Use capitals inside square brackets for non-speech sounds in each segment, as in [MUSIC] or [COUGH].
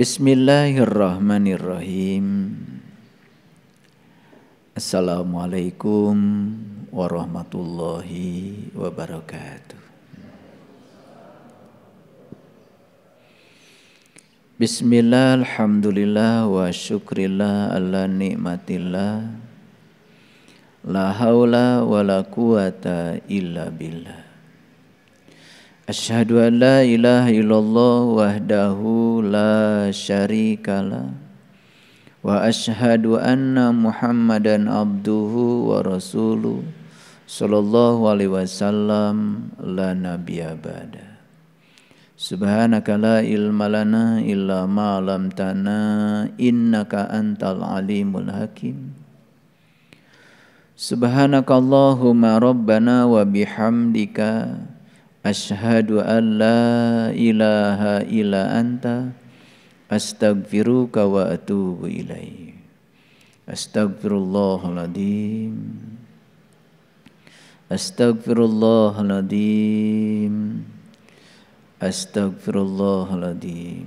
Bismillahirrahmanirrahim. Assalamualaikum warahmatullahi wabarakatuh. Bismillah, alhamdulillah, wa syukrillah ala ni'matillah. La hawla wa la quwata illa billah. Asyhadu an la ilaha illallah wahdahu la syarikala Wa asyhadu anna muhammadan abduhu wa rasulu Sallallahu alaihi wasallam la nabiya bada Subhanaka la ilma lana illa ma'alam tana Innaka antal alimul hakim Subhanakallahumma rabbana wa bihamdika أشهد أن لا إله إلا أنت أستغفرك وأتوب إليه أستغفر الله العظيم أستغفر الله العظيم أستغفر الله العظيم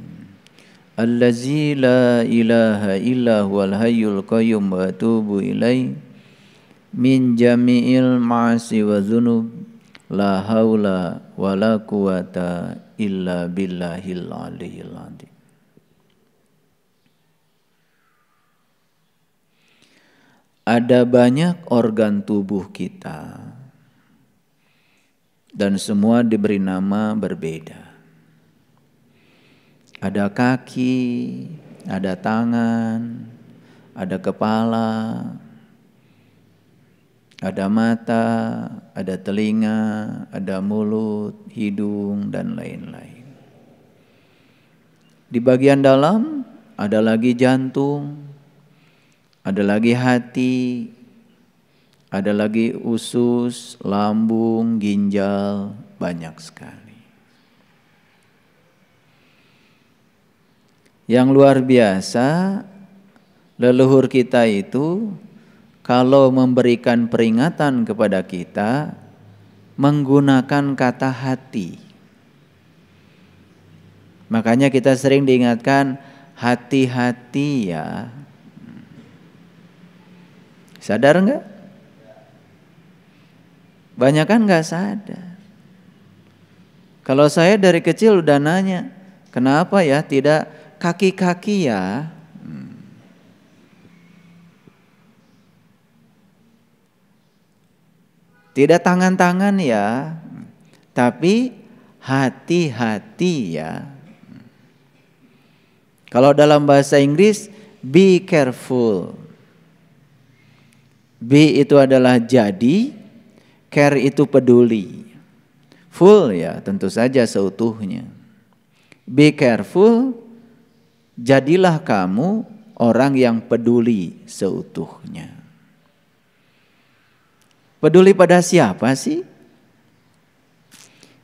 الذي لا إله إلا هو الحي القيوم وأتوب إليه من جميع المعاصي والذنوب La haula wa la quwata illa billahil aliyil adzim. Ada banyak organ tubuh kita dan semua diberi nama berbeda. Ada kaki, ada tangan, ada kepala, ada mata, ada telinga, ada mulut, hidung, dan lain-lain. Di bagian dalam ada lagi jantung, ada lagi hati, ada lagi usus, lambung, ginjal, banyak sekali. Yang luar biasa, leluhur kita itu kalau memberikan peringatan kepada kita menggunakan kata hati. Makanya kita sering diingatkan hati-hati ya. Sadar enggak? Banyak kan nggak sadar. Kalau saya dari kecil udah nanya, kenapa ya tidak kaki-kaki ya? Tidak tangan-tangan ya, tapi hati-hati ya. Kalau dalam bahasa Inggris, be careful. Be itu adalah jadi, care itu peduli. Full ya, tentu saja seutuhnya. Be careful, jadilah kamu orang yang peduli seutuhnya. Peduli pada siapa sih?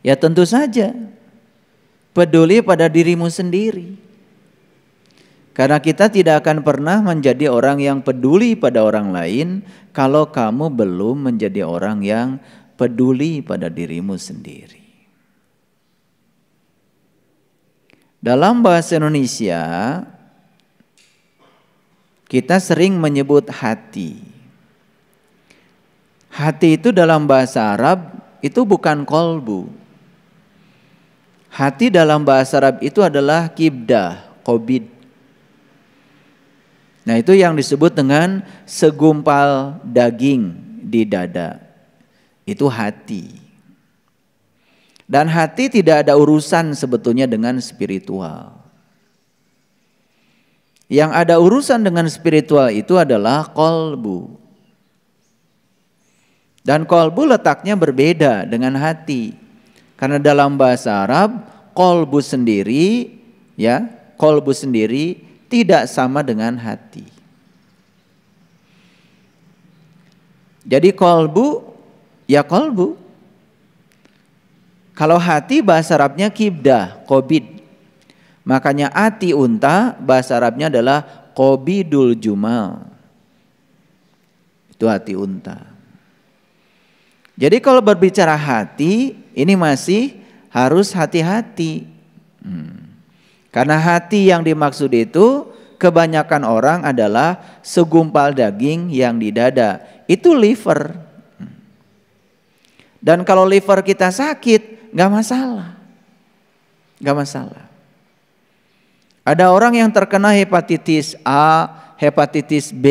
Ya tentu saja. Peduli pada dirimu sendiri. Karena kita tidak akan pernah menjadi orang yang peduli pada orang lain kalau kamu belum menjadi orang yang peduli pada dirimu sendiri. Dalam bahasa Indonesia, kita sering menyebut hati. Hati itu dalam bahasa Arab itu bukan kolbu. Hati dalam bahasa Arab itu adalah kibdah, kobid. Nah itu yang disebut dengan segumpal daging di dada. Itu hati. Dan hati tidak ada urusan sebetulnya dengan spiritual. Yang ada urusan dengan spiritual itu adalah kolbu, dan kolbu letaknya berbeda dengan hati. Karena dalam bahasa Arab, kolbu sendiri, ya, kolbu sendiri tidak sama dengan hati. Jadi kolbu, ya kolbu. Kalau hati bahasa Arabnya kibdah, kobid. Makanya ati unta bahasa Arabnya adalah kobidul jumal. Itu hati unta. Jadi kalau berbicara hati ini masih harus hati-hati. Hmm. Karena hati yang dimaksud itu kebanyakan orang adalah segumpal daging yang di dada. Itu liver. Hmm. Dan kalau liver kita sakit, nggak masalah. Nggak masalah. Ada orang yang terkena hepatitis A, hepatitis B,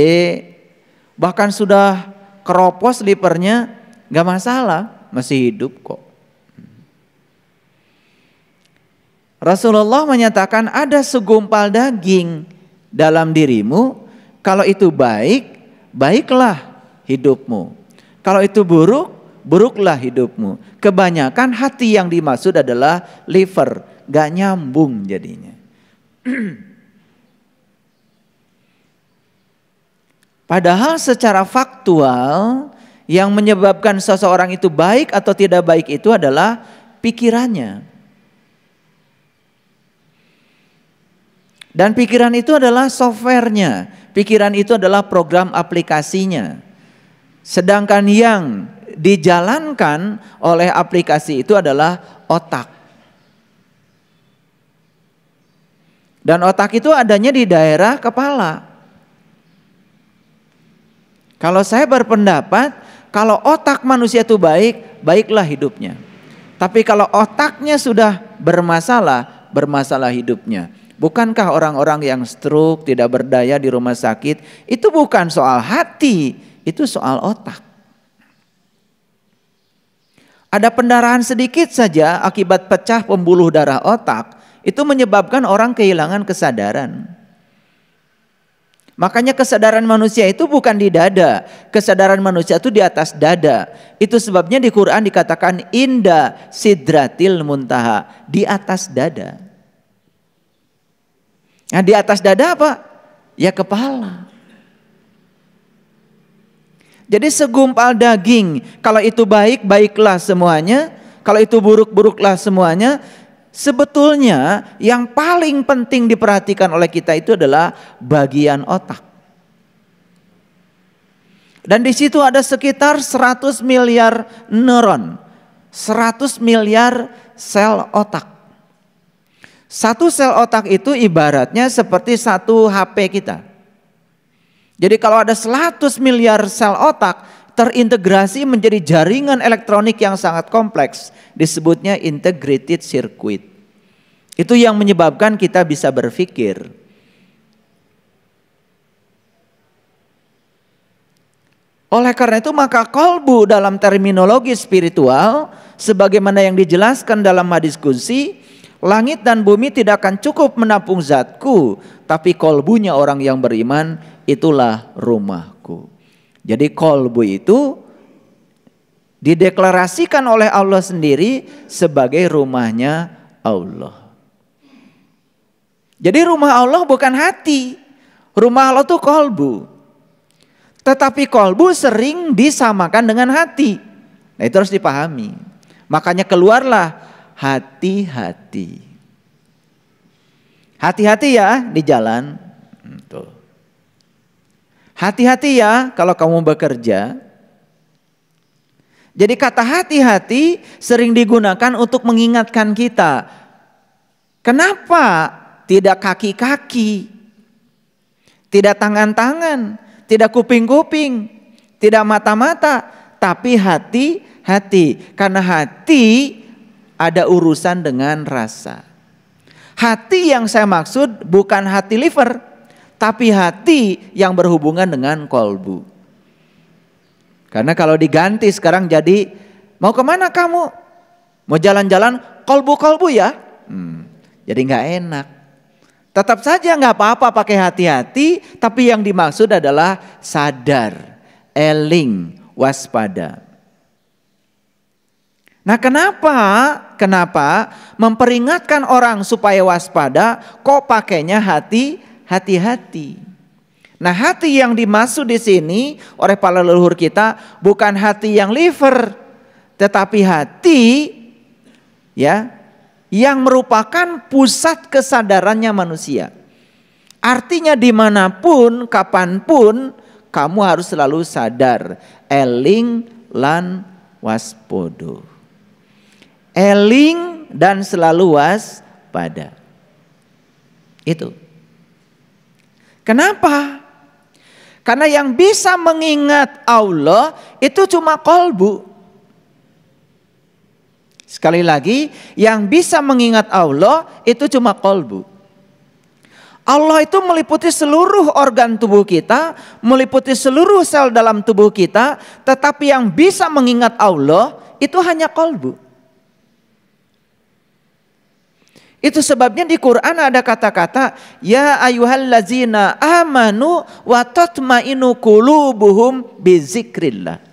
bahkan sudah keropos livernya, Gak masalah, masih hidup kok. Rasulullah menyatakan ada segumpal daging dalam dirimu, kalau itu baik, baiklah hidupmu. Kalau itu buruk, buruklah hidupmu. Kebanyakan hati yang dimaksud adalah liver, gak nyambung jadinya. [CLEARS THROAT] Padahal secara faktual yang menyebabkan seseorang itu baik atau tidak baik itu adalah pikirannya. Dan pikiran itu adalah softwarenya, pikiran itu adalah program aplikasinya. Sedangkan yang dijalankan oleh aplikasi itu adalah otak. Dan otak itu adanya di daerah kepala. Kalau saya berpendapat, kalau otak manusia itu baik, baiklah hidupnya. Tapi kalau otaknya sudah bermasalah, bermasalah hidupnya. Bukankah orang-orang yang stroke, tidak berdaya di rumah sakit, itu bukan soal hati, itu soal otak. Ada pendarahan sedikit saja akibat pecah pembuluh darah otak, itu menyebabkan orang kehilangan kesadaran. Makanya kesadaran manusia itu bukan di dada. Kesadaran manusia itu di atas dada. Itu sebabnya di Quran dikatakan inda sidratil muntaha. Di atas dada. Nah di atas dada apa? Ya kepala. Jadi segumpal daging. Kalau itu baik, baiklah semuanya. Kalau itu buruk, buruklah semuanya. Sebetulnya yang paling penting diperhatikan oleh kita itu adalah bagian otak. Dan di situ ada sekitar 100 miliar neuron, 100 miliar sel otak. Satu sel otak itu ibaratnya seperti satu HP kita. Jadi kalau ada 100 miliar sel otak terintegrasi menjadi jaringan elektronik yang sangat kompleks, disebutnya integrated circuit. Itu yang menyebabkan kita bisa berpikir. Oleh karena itu maka kolbu dalam terminologi spiritual sebagaimana yang dijelaskan dalam hadis kunci langit dan bumi tidak akan cukup menampung zatku tapi kolbunya orang yang beriman itulah rumahku. Jadi kolbu itu dideklarasikan oleh Allah sendiri sebagai rumahnya Allah. Jadi rumah Allah bukan hati. Rumah Allah tuh kolbu. Tetapi kolbu sering disamakan dengan hati. Nah itu harus dipahami. Makanya keluarlah hati-hati. Hati-hati ya di jalan. Hmm, hati-hati ya kalau kamu bekerja. Jadi kata hati-hati sering digunakan untuk mengingatkan kita. Kenapa tidak kaki-kaki, tidak tangan-tangan, tidak kuping-kuping, tidak mata-mata, tapi hati-hati. Karena hati ada urusan dengan rasa. Hati yang saya maksud bukan hati liver, tapi hati yang berhubungan dengan kolbu. Karena kalau diganti sekarang jadi mau kemana kamu? Mau jalan-jalan kolbu-kolbu ya? Hmm, jadi nggak enak. Tetap saja nggak apa-apa pakai hati-hati, tapi yang dimaksud adalah sadar, eling, waspada. Nah, kenapa? Kenapa memperingatkan orang supaya waspada kok pakainya hati hati-hati? Nah, hati yang dimaksud di sini oleh para leluhur kita bukan hati yang liver, tetapi hati ya yang merupakan pusat kesadarannya manusia. Artinya dimanapun, kapanpun, kamu harus selalu sadar. Eling lan waspodo. Eling dan selalu waspada. Itu. Kenapa? Karena yang bisa mengingat Allah itu cuma kolbu. Sekali lagi, yang bisa mengingat Allah itu cuma kolbu. Allah itu meliputi seluruh organ tubuh kita, meliputi seluruh sel dalam tubuh kita, tetapi yang bisa mengingat Allah itu hanya kolbu. Itu sebabnya di Quran ada kata-kata ya ayyuhallazina amanu wa tatmainu qulubuhum bizikrillah.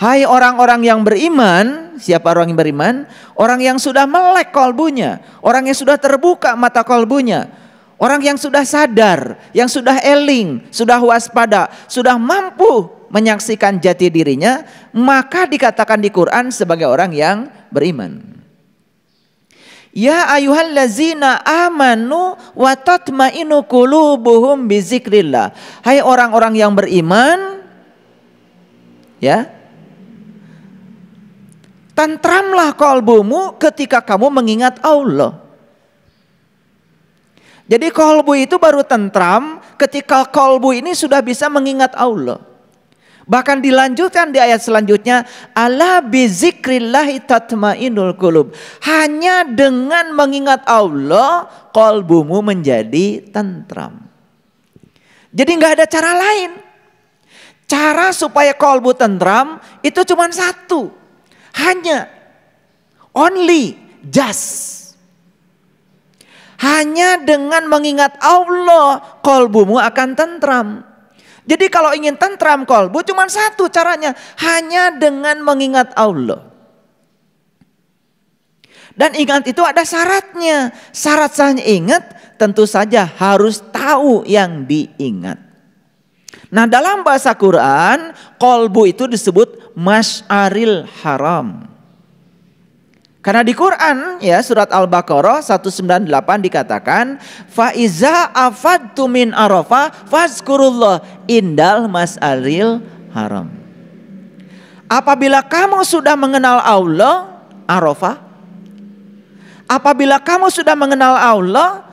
Hai orang-orang yang beriman, siapa orang yang beriman? Orang yang sudah melek kolbunya, orang yang sudah terbuka mata kolbunya, orang yang sudah sadar, yang sudah eling, sudah waspada, sudah mampu menyaksikan jati dirinya, maka dikatakan di Quran sebagai orang yang beriman. Ya ayuhan lazina amanu wa tatmainu bizikrillah. Hai orang-orang yang beriman, ya, Tantramlah kolbumu ketika kamu mengingat Allah. Jadi kolbu itu baru tentram ketika kolbu ini sudah bisa mengingat Allah. Bahkan dilanjutkan di ayat selanjutnya, ala bizikrillahi tatmainul kulub. Hanya dengan mengingat Allah, kolbumu menjadi tentram. Jadi nggak ada cara lain. Cara supaya kolbu tentram itu cuma satu. Hanya, only, just. Hanya dengan mengingat Allah, kolbumu akan tentram. Jadi kalau ingin tentram kolbu cuma satu caranya. Hanya dengan mengingat Allah. Dan ingat itu ada syaratnya. Syarat sahnya ingat tentu saja harus tahu yang diingat. Nah dalam bahasa Quran kolbu itu disebut Mas'aril Haram. Karena di Quran ya surat Al-Baqarah 198 dikatakan faiza afadtu min arafah fazkurullah indal mas'aril haram. Apabila kamu sudah mengenal Allah Arafah apabila kamu sudah mengenal Allah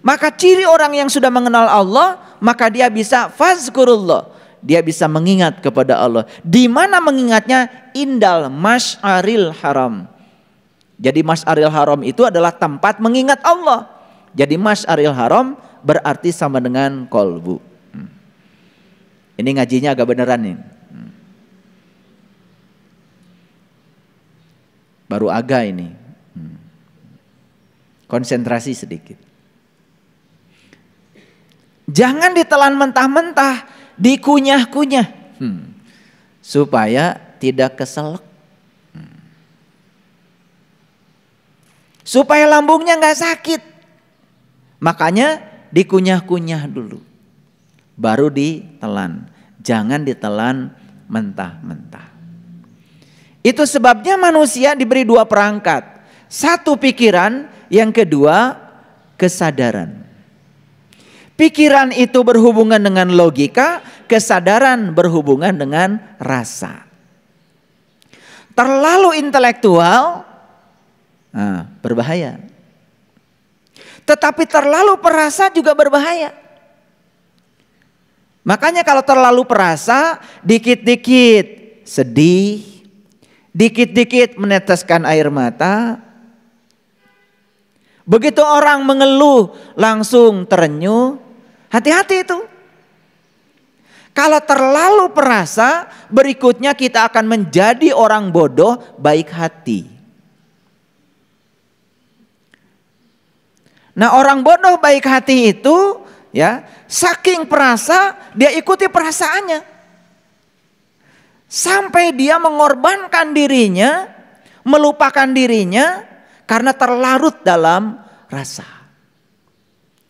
maka ciri orang yang sudah mengenal Allah maka dia bisa fazkurullah dia bisa mengingat kepada Allah. Di mana mengingatnya? Indal Mas'aril Haram. Jadi Mas'aril Haram itu adalah tempat mengingat Allah. Jadi Mas'aril Haram berarti sama dengan kolbu. Hmm. Ini ngajinya agak beneran nih. Hmm. Baru agak ini. Hmm. Konsentrasi sedikit. Jangan ditelan mentah-mentah dikunyah-kunyah hmm. supaya tidak keselak. Hmm. Supaya lambungnya nggak sakit. Makanya dikunyah-kunyah dulu. Baru ditelan. Jangan ditelan mentah-mentah. Itu sebabnya manusia diberi dua perangkat. Satu pikiran, yang kedua kesadaran. Pikiran itu berhubungan dengan logika, kesadaran berhubungan dengan rasa. Terlalu intelektual nah, berbahaya. Tetapi terlalu perasa juga berbahaya. Makanya kalau terlalu perasa, dikit-dikit sedih, dikit-dikit meneteskan air mata, Begitu orang mengeluh langsung terenyuh, Hati-hati itu. Kalau terlalu perasa, berikutnya kita akan menjadi orang bodoh baik hati. Nah, orang bodoh baik hati itu ya, saking perasa dia ikuti perasaannya. Sampai dia mengorbankan dirinya, melupakan dirinya karena terlarut dalam rasa.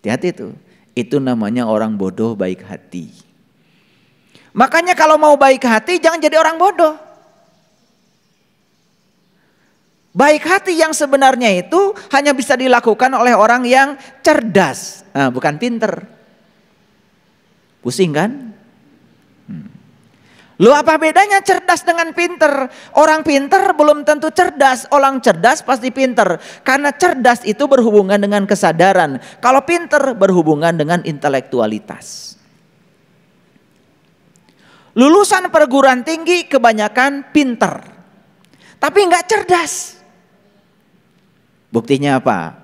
Hati-hati itu. Itu namanya orang bodoh baik hati. Makanya kalau mau baik hati jangan jadi orang bodoh. Baik hati yang sebenarnya itu hanya bisa dilakukan oleh orang yang cerdas, nah, bukan pinter. Pusing kan? Lu apa bedanya cerdas dengan pinter? Orang pinter belum tentu cerdas, orang cerdas pasti pinter. Karena cerdas itu berhubungan dengan kesadaran. Kalau pinter berhubungan dengan intelektualitas. Lulusan perguruan tinggi kebanyakan pinter. Tapi nggak cerdas. Buktinya apa?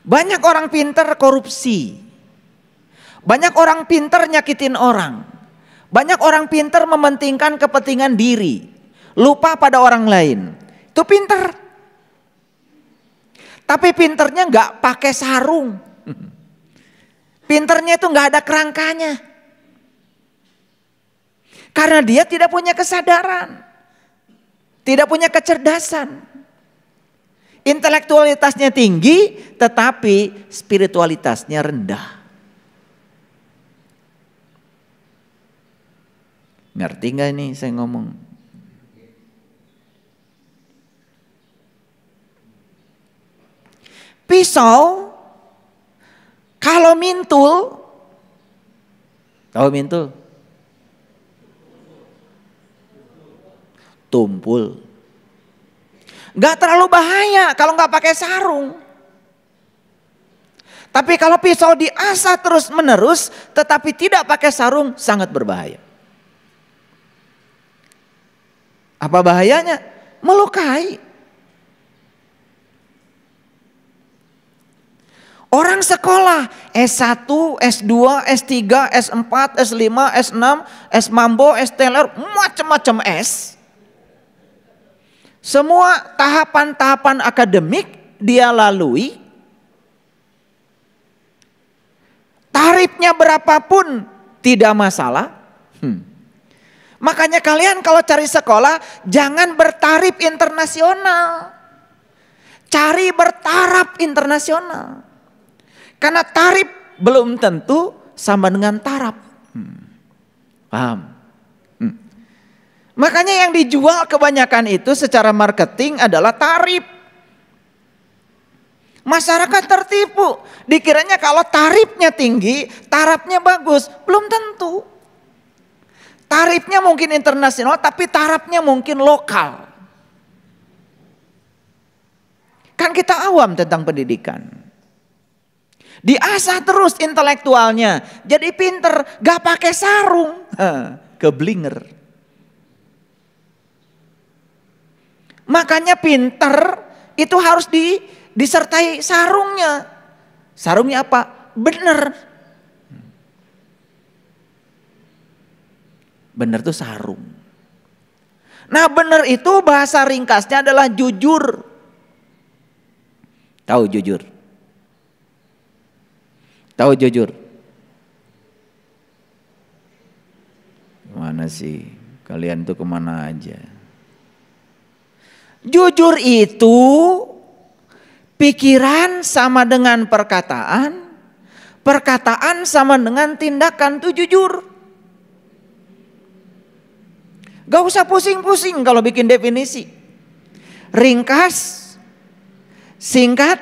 Banyak orang pinter korupsi. Banyak orang pinter nyakitin orang. Banyak orang pinter mementingkan kepentingan diri, lupa pada orang lain. Itu pinter. Tapi pinternya nggak pakai sarung. Pinternya itu nggak ada kerangkanya. Karena dia tidak punya kesadaran. Tidak punya kecerdasan. Intelektualitasnya tinggi tetapi spiritualitasnya rendah. Ngerti nggak ini saya ngomong? Pisau kalau mintul tahu mintul? Tumpul. Gak terlalu bahaya kalau nggak pakai sarung. Tapi kalau pisau diasah terus menerus tetapi tidak pakai sarung sangat berbahaya. Apa bahayanya? Melukai. Orang sekolah S1, S2, S3, S4, S5, S6, S Mambo, S Teller, macam-macam S. Semua tahapan-tahapan akademik dia lalui. Tarifnya berapapun tidak masalah. Hmm. Makanya kalian kalau cari sekolah jangan bertarif internasional. Cari bertaraf internasional. Karena tarif belum tentu sama dengan taraf. Hmm. Paham? Hmm. Makanya yang dijual kebanyakan itu secara marketing adalah tarif. Masyarakat tertipu. Dikiranya kalau tarifnya tinggi, tarafnya bagus. Belum tentu. Tarifnya mungkin internasional tapi tarafnya mungkin lokal. Kan kita awam tentang pendidikan. Diasah terus intelektualnya. Jadi pinter, gak pakai sarung. Keblinger. Makanya pinter itu harus di, disertai sarungnya. Sarungnya apa? Bener, Benar tuh sarung. Nah benar itu bahasa ringkasnya adalah jujur. Tahu jujur? Tahu jujur? Mana sih? Kalian tuh kemana aja? Jujur itu pikiran sama dengan perkataan, perkataan sama dengan tindakan tuh jujur. Gak usah pusing-pusing kalau bikin definisi. Ringkas, singkat,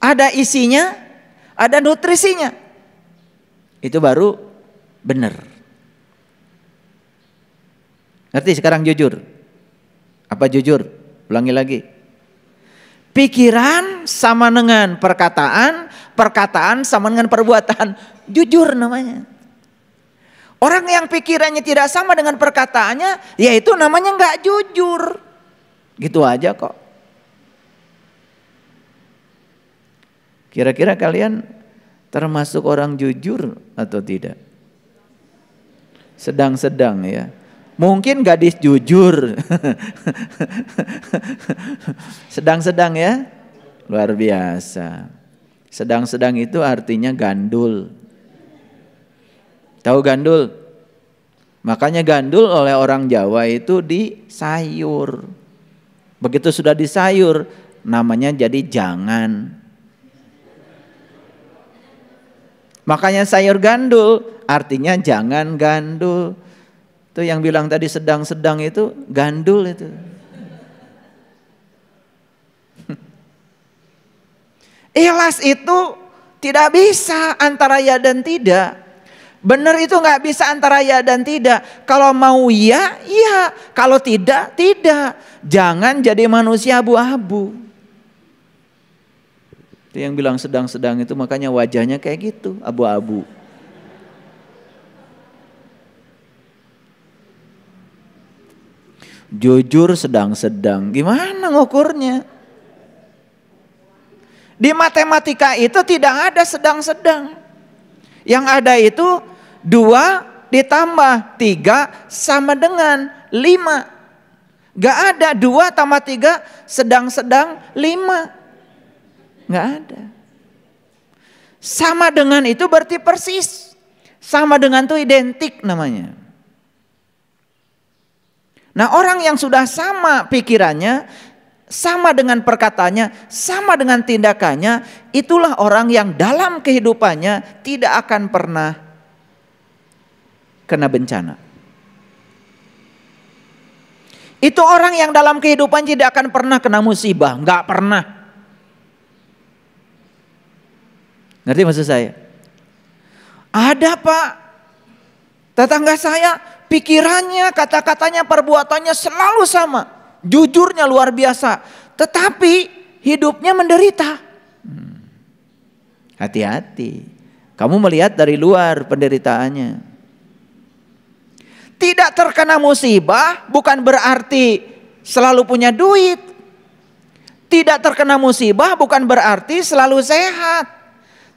ada isinya, ada nutrisinya. Itu baru benar. Ngerti sekarang jujur? Apa jujur? Ulangi lagi. Pikiran sama dengan perkataan, perkataan sama dengan perbuatan. Jujur namanya. Orang yang pikirannya tidak sama dengan perkataannya, yaitu namanya nggak jujur. Gitu aja kok. Kira-kira kalian termasuk orang jujur atau tidak? Sedang-sedang ya. Mungkin gadis jujur. [LAUGHS] Sedang-sedang ya. Luar biasa. Sedang-sedang itu artinya gandul. Tahu gandul? Makanya gandul oleh orang Jawa itu di sayur. Begitu sudah di sayur, namanya jadi jangan. Makanya sayur gandul artinya jangan gandul. Itu yang bilang tadi sedang-sedang itu gandul itu. [LAUGHS] Ikhlas itu tidak bisa antara ya dan tidak. Benar itu nggak bisa antara ya dan tidak. Kalau mau ya, ya. Kalau tidak, tidak. Jangan jadi manusia abu-abu. Itu yang bilang sedang-sedang itu makanya wajahnya kayak gitu, abu-abu. Jujur sedang-sedang, gimana ngukurnya? Di matematika itu tidak ada sedang-sedang. Yang ada itu dua ditambah tiga sama dengan lima. Gak ada dua tambah tiga sedang-sedang lima. Gak ada. Sama dengan itu berarti persis. Sama dengan itu identik namanya. Nah orang yang sudah sama pikirannya sama dengan perkataannya, sama dengan tindakannya, itulah orang yang dalam kehidupannya tidak akan pernah kena bencana. Itu orang yang dalam kehidupan tidak akan pernah kena musibah, nggak pernah. Ngerti maksud saya? Ada pak, tetangga saya pikirannya, kata-katanya, perbuatannya selalu sama Jujurnya luar biasa. Tetapi hidupnya menderita. Hati-hati. Kamu melihat dari luar penderitaannya. Tidak terkena musibah bukan berarti selalu punya duit. Tidak terkena musibah bukan berarti selalu sehat.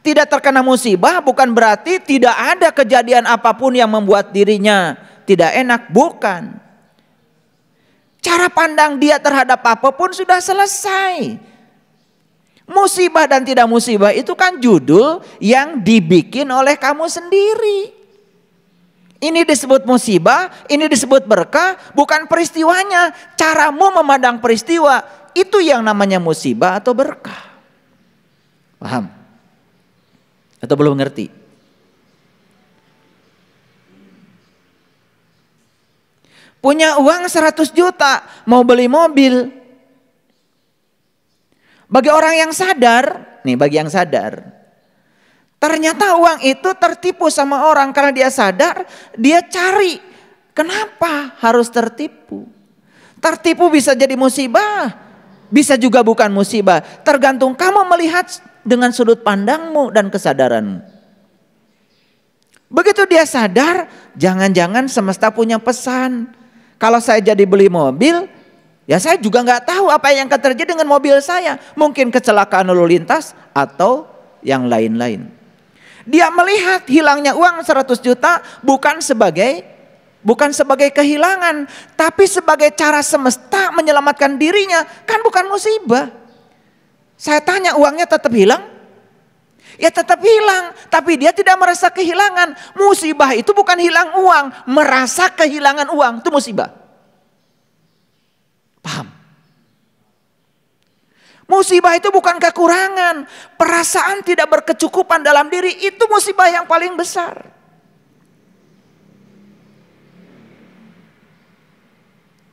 Tidak terkena musibah bukan berarti tidak ada kejadian apapun yang membuat dirinya tidak enak, bukan. Cara pandang dia terhadap apapun sudah selesai. Musibah dan tidak musibah itu kan judul yang dibikin oleh kamu sendiri. Ini disebut musibah, ini disebut berkah, bukan peristiwanya. Caramu memandang peristiwa, itu yang namanya musibah atau berkah. Paham? Atau belum ngerti? Punya uang 100 juta, mau beli mobil. Bagi orang yang sadar, nih bagi yang sadar, ternyata uang itu tertipu sama orang karena dia sadar, dia cari. Kenapa harus tertipu? Tertipu bisa jadi musibah, bisa juga bukan musibah. Tergantung kamu melihat dengan sudut pandangmu dan kesadaranmu. Begitu dia sadar, jangan-jangan semesta punya pesan. Kalau saya jadi beli mobil, ya saya juga nggak tahu apa yang akan terjadi dengan mobil saya. Mungkin kecelakaan lalu lintas atau yang lain-lain. Dia melihat hilangnya uang 100 juta bukan sebagai bukan sebagai kehilangan, tapi sebagai cara semesta menyelamatkan dirinya, kan bukan musibah. Saya tanya uangnya tetap hilang? ya tetap hilang. Tapi dia tidak merasa kehilangan. Musibah itu bukan hilang uang, merasa kehilangan uang itu musibah. Paham? Musibah itu bukan kekurangan, perasaan tidak berkecukupan dalam diri itu musibah yang paling besar.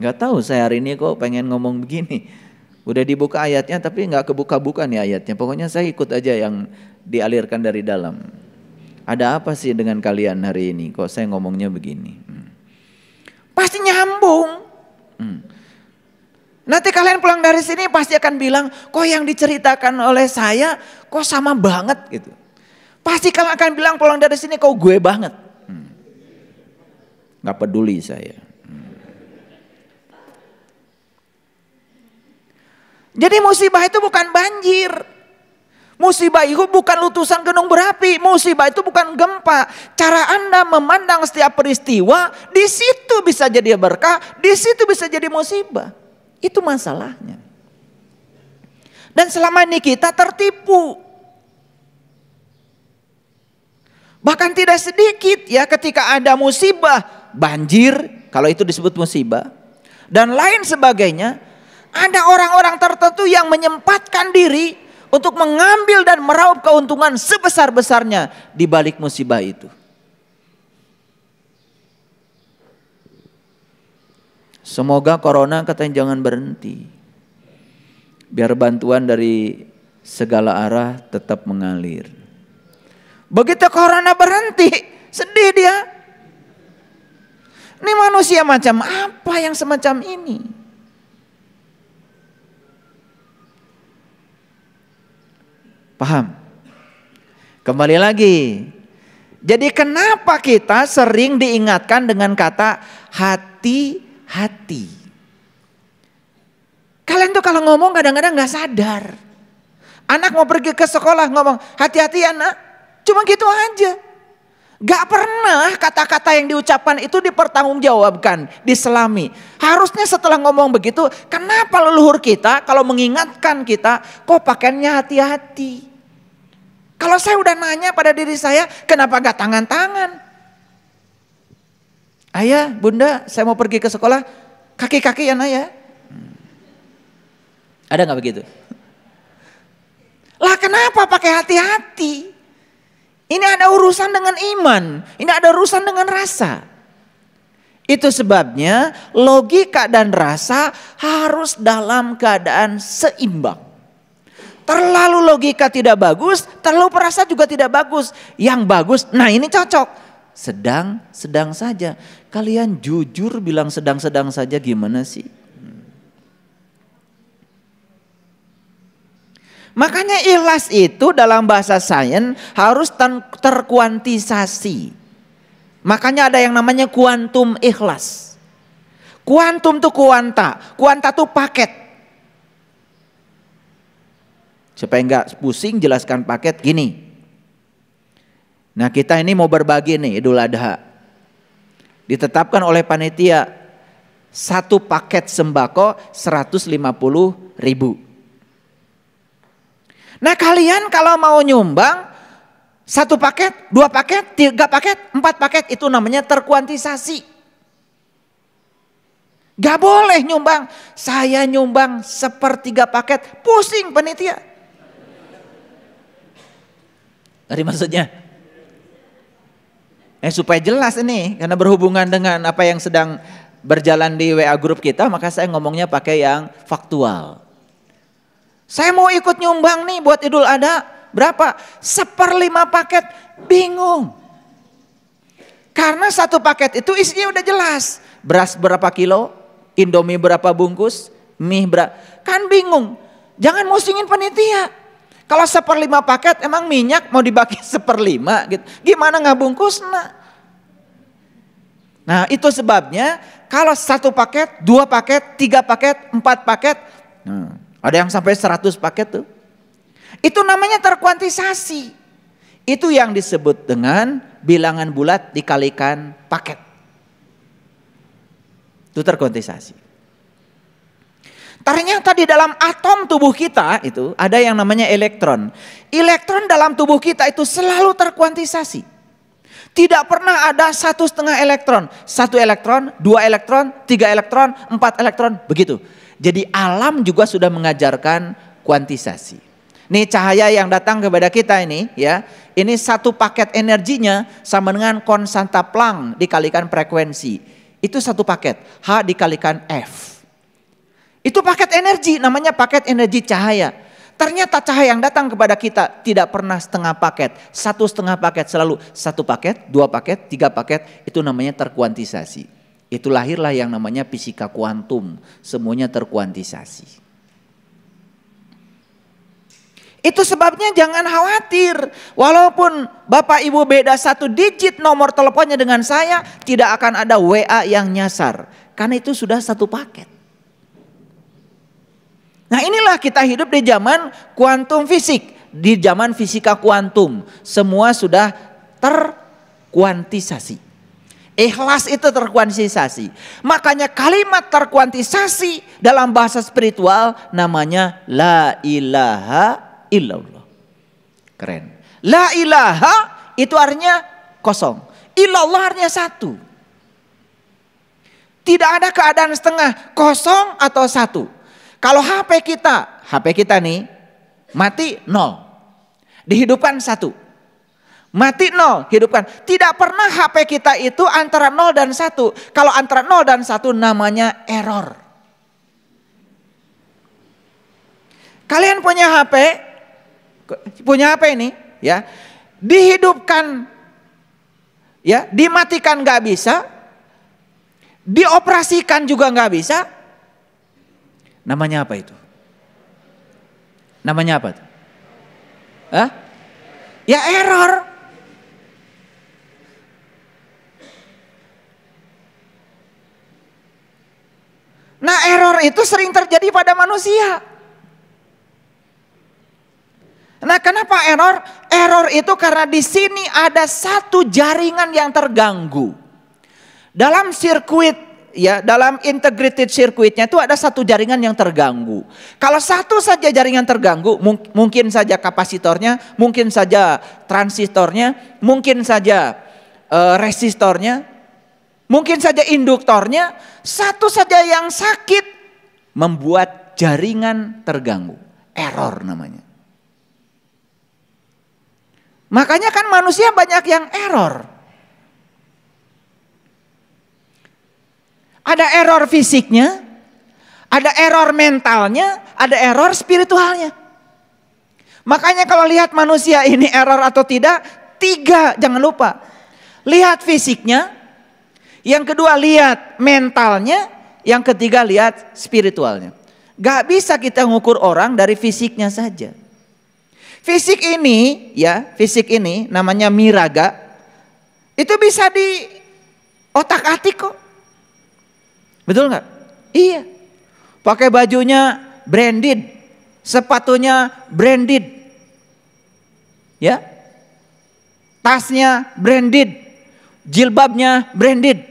Gak tahu saya hari ini kok pengen ngomong begini. Udah dibuka ayatnya tapi gak kebuka-buka nih ayatnya. Pokoknya saya ikut aja yang dialirkan dari dalam. Ada apa sih dengan kalian hari ini? Kok saya ngomongnya begini? Hmm. Pasti nyambung. Hmm. Nanti kalian pulang dari sini pasti akan bilang, kok yang diceritakan oleh saya kok sama banget gitu. Pasti kalian akan bilang pulang dari sini kok gue banget. Hmm. Gak peduli saya. Hmm. Jadi musibah itu bukan banjir. Musibah itu bukan letusan gunung berapi, musibah itu bukan gempa. Cara Anda memandang setiap peristiwa, di situ bisa jadi berkah, di situ bisa jadi musibah. Itu masalahnya. Dan selama ini kita tertipu. Bahkan tidak sedikit ya ketika ada musibah, banjir, kalau itu disebut musibah, dan lain sebagainya, ada orang-orang tertentu yang menyempatkan diri untuk mengambil dan meraup keuntungan sebesar-besarnya di balik musibah itu. Semoga corona katanya jangan berhenti. Biar bantuan dari segala arah tetap mengalir. Begitu corona berhenti, sedih dia. Ini manusia macam apa yang semacam ini? Paham? Kembali lagi. Jadi kenapa kita sering diingatkan dengan kata hati-hati? Kalian tuh kalau ngomong kadang-kadang nggak sadar. Anak mau pergi ke sekolah ngomong hati-hati anak. Cuma gitu aja. Gak pernah kata-kata yang diucapkan itu dipertanggungjawabkan, diselami. Harusnya setelah ngomong begitu, kenapa leluhur kita kalau mengingatkan kita, kok pakainya hati-hati? Kalau saya udah nanya pada diri saya, kenapa gak tangan-tangan? Ayah, bunda, saya mau pergi ke sekolah, kaki-kaki ya naya. Ya. Ada gak begitu? Lah kenapa pakai hati-hati? Ini ada urusan dengan iman, ini ada urusan dengan rasa. Itu sebabnya logika dan rasa harus dalam keadaan seimbang. Terlalu logika tidak bagus, terlalu perasa juga tidak bagus. Yang bagus, nah ini cocok. Sedang, sedang saja. Kalian jujur bilang sedang-sedang saja gimana sih? Makanya ikhlas itu dalam bahasa sains harus terkuantisasi. Makanya ada yang namanya kuantum ikhlas. Kuantum itu kuanta, kuanta itu paket. Supaya nggak pusing jelaskan paket gini. Nah kita ini mau berbagi nih Idul Adha. Ditetapkan oleh panitia satu paket sembako 150 ribu. Nah kalian kalau mau nyumbang satu paket, dua paket, tiga paket, empat paket itu namanya terkuantisasi. Gak boleh nyumbang. Saya nyumbang sepertiga paket, pusing penitia. Dari maksudnya? Eh supaya jelas ini karena berhubungan dengan apa yang sedang berjalan di WA grup kita maka saya ngomongnya pakai yang faktual. Saya mau ikut nyumbang nih buat Idul Adha. Berapa? Seperlima paket. Bingung. Karena satu paket itu isinya udah jelas. Beras berapa kilo, Indomie berapa bungkus, mie berapa. Kan bingung. Jangan musingin penitia. Kalau seperlima paket emang minyak mau dibagi [LAUGHS] seperlima gitu. Gimana nggak bungkus nah? Nah itu sebabnya kalau satu paket, dua paket, tiga paket, empat paket ada yang sampai 100 paket tuh. Itu namanya terkuantisasi. Itu yang disebut dengan bilangan bulat dikalikan paket. Itu terkuantisasi. Ternyata di dalam atom tubuh kita itu ada yang namanya elektron. Elektron dalam tubuh kita itu selalu terkuantisasi. Tidak pernah ada satu setengah elektron. Satu elektron, dua elektron, tiga elektron, empat elektron, begitu. Jadi alam juga sudah mengajarkan kuantisasi. Nih cahaya yang datang kepada kita ini ya, ini satu paket energinya sama dengan konstanta Planck dikalikan frekuensi. Itu satu paket, H dikalikan F. Itu paket energi, namanya paket energi cahaya. Ternyata cahaya yang datang kepada kita tidak pernah setengah paket, satu setengah paket selalu satu paket, dua paket, tiga paket, itu namanya terkuantisasi. Itu lahirlah yang namanya fisika kuantum, semuanya terkuantisasi. Itu sebabnya jangan khawatir. Walaupun Bapak Ibu beda satu digit nomor teleponnya dengan saya, tidak akan ada WA yang nyasar. Karena itu sudah satu paket. Nah inilah kita hidup di zaman kuantum fisik. Di zaman fisika kuantum. Semua sudah terkuantisasi. Ikhlas itu terkuantisasi. Makanya kalimat terkuantisasi dalam bahasa spiritual namanya la ilaha illallah. Keren. La ilaha itu artinya kosong. Illallah artinya satu. Tidak ada keadaan setengah kosong atau satu. Kalau HP kita, HP kita nih mati nol. Dihidupkan satu. Mati nol, hidupkan. Tidak pernah HP kita itu antara nol dan satu. Kalau antara nol dan satu namanya error. Kalian punya HP, punya HP ini, ya, dihidupkan, ya, dimatikan nggak bisa, dioperasikan juga nggak bisa. Namanya apa itu? Namanya apa? Tuh? Ya error. Nah error itu sering terjadi pada manusia. Nah kenapa error? Error itu karena di sini ada satu jaringan yang terganggu. Dalam sirkuit ya dalam integrated circuitnya itu ada satu jaringan yang terganggu. Kalau satu saja jaringan terganggu, mung mungkin saja kapasitornya, mungkin saja transistornya, mungkin saja uh, resistornya, Mungkin saja induktornya satu saja yang sakit membuat jaringan terganggu. Error namanya. Makanya kan manusia banyak yang error. Ada error fisiknya, ada error mentalnya, ada error spiritualnya. Makanya kalau lihat manusia ini error atau tidak, tiga jangan lupa. Lihat fisiknya, yang kedua lihat mentalnya, yang ketiga lihat spiritualnya. Gak bisa kita ngukur orang dari fisiknya saja. Fisik ini ya, fisik ini namanya miraga. Itu bisa di otak-atik kok. Betul nggak? Iya. Pakai bajunya branded, sepatunya branded. Ya. Tasnya branded jilbabnya branded.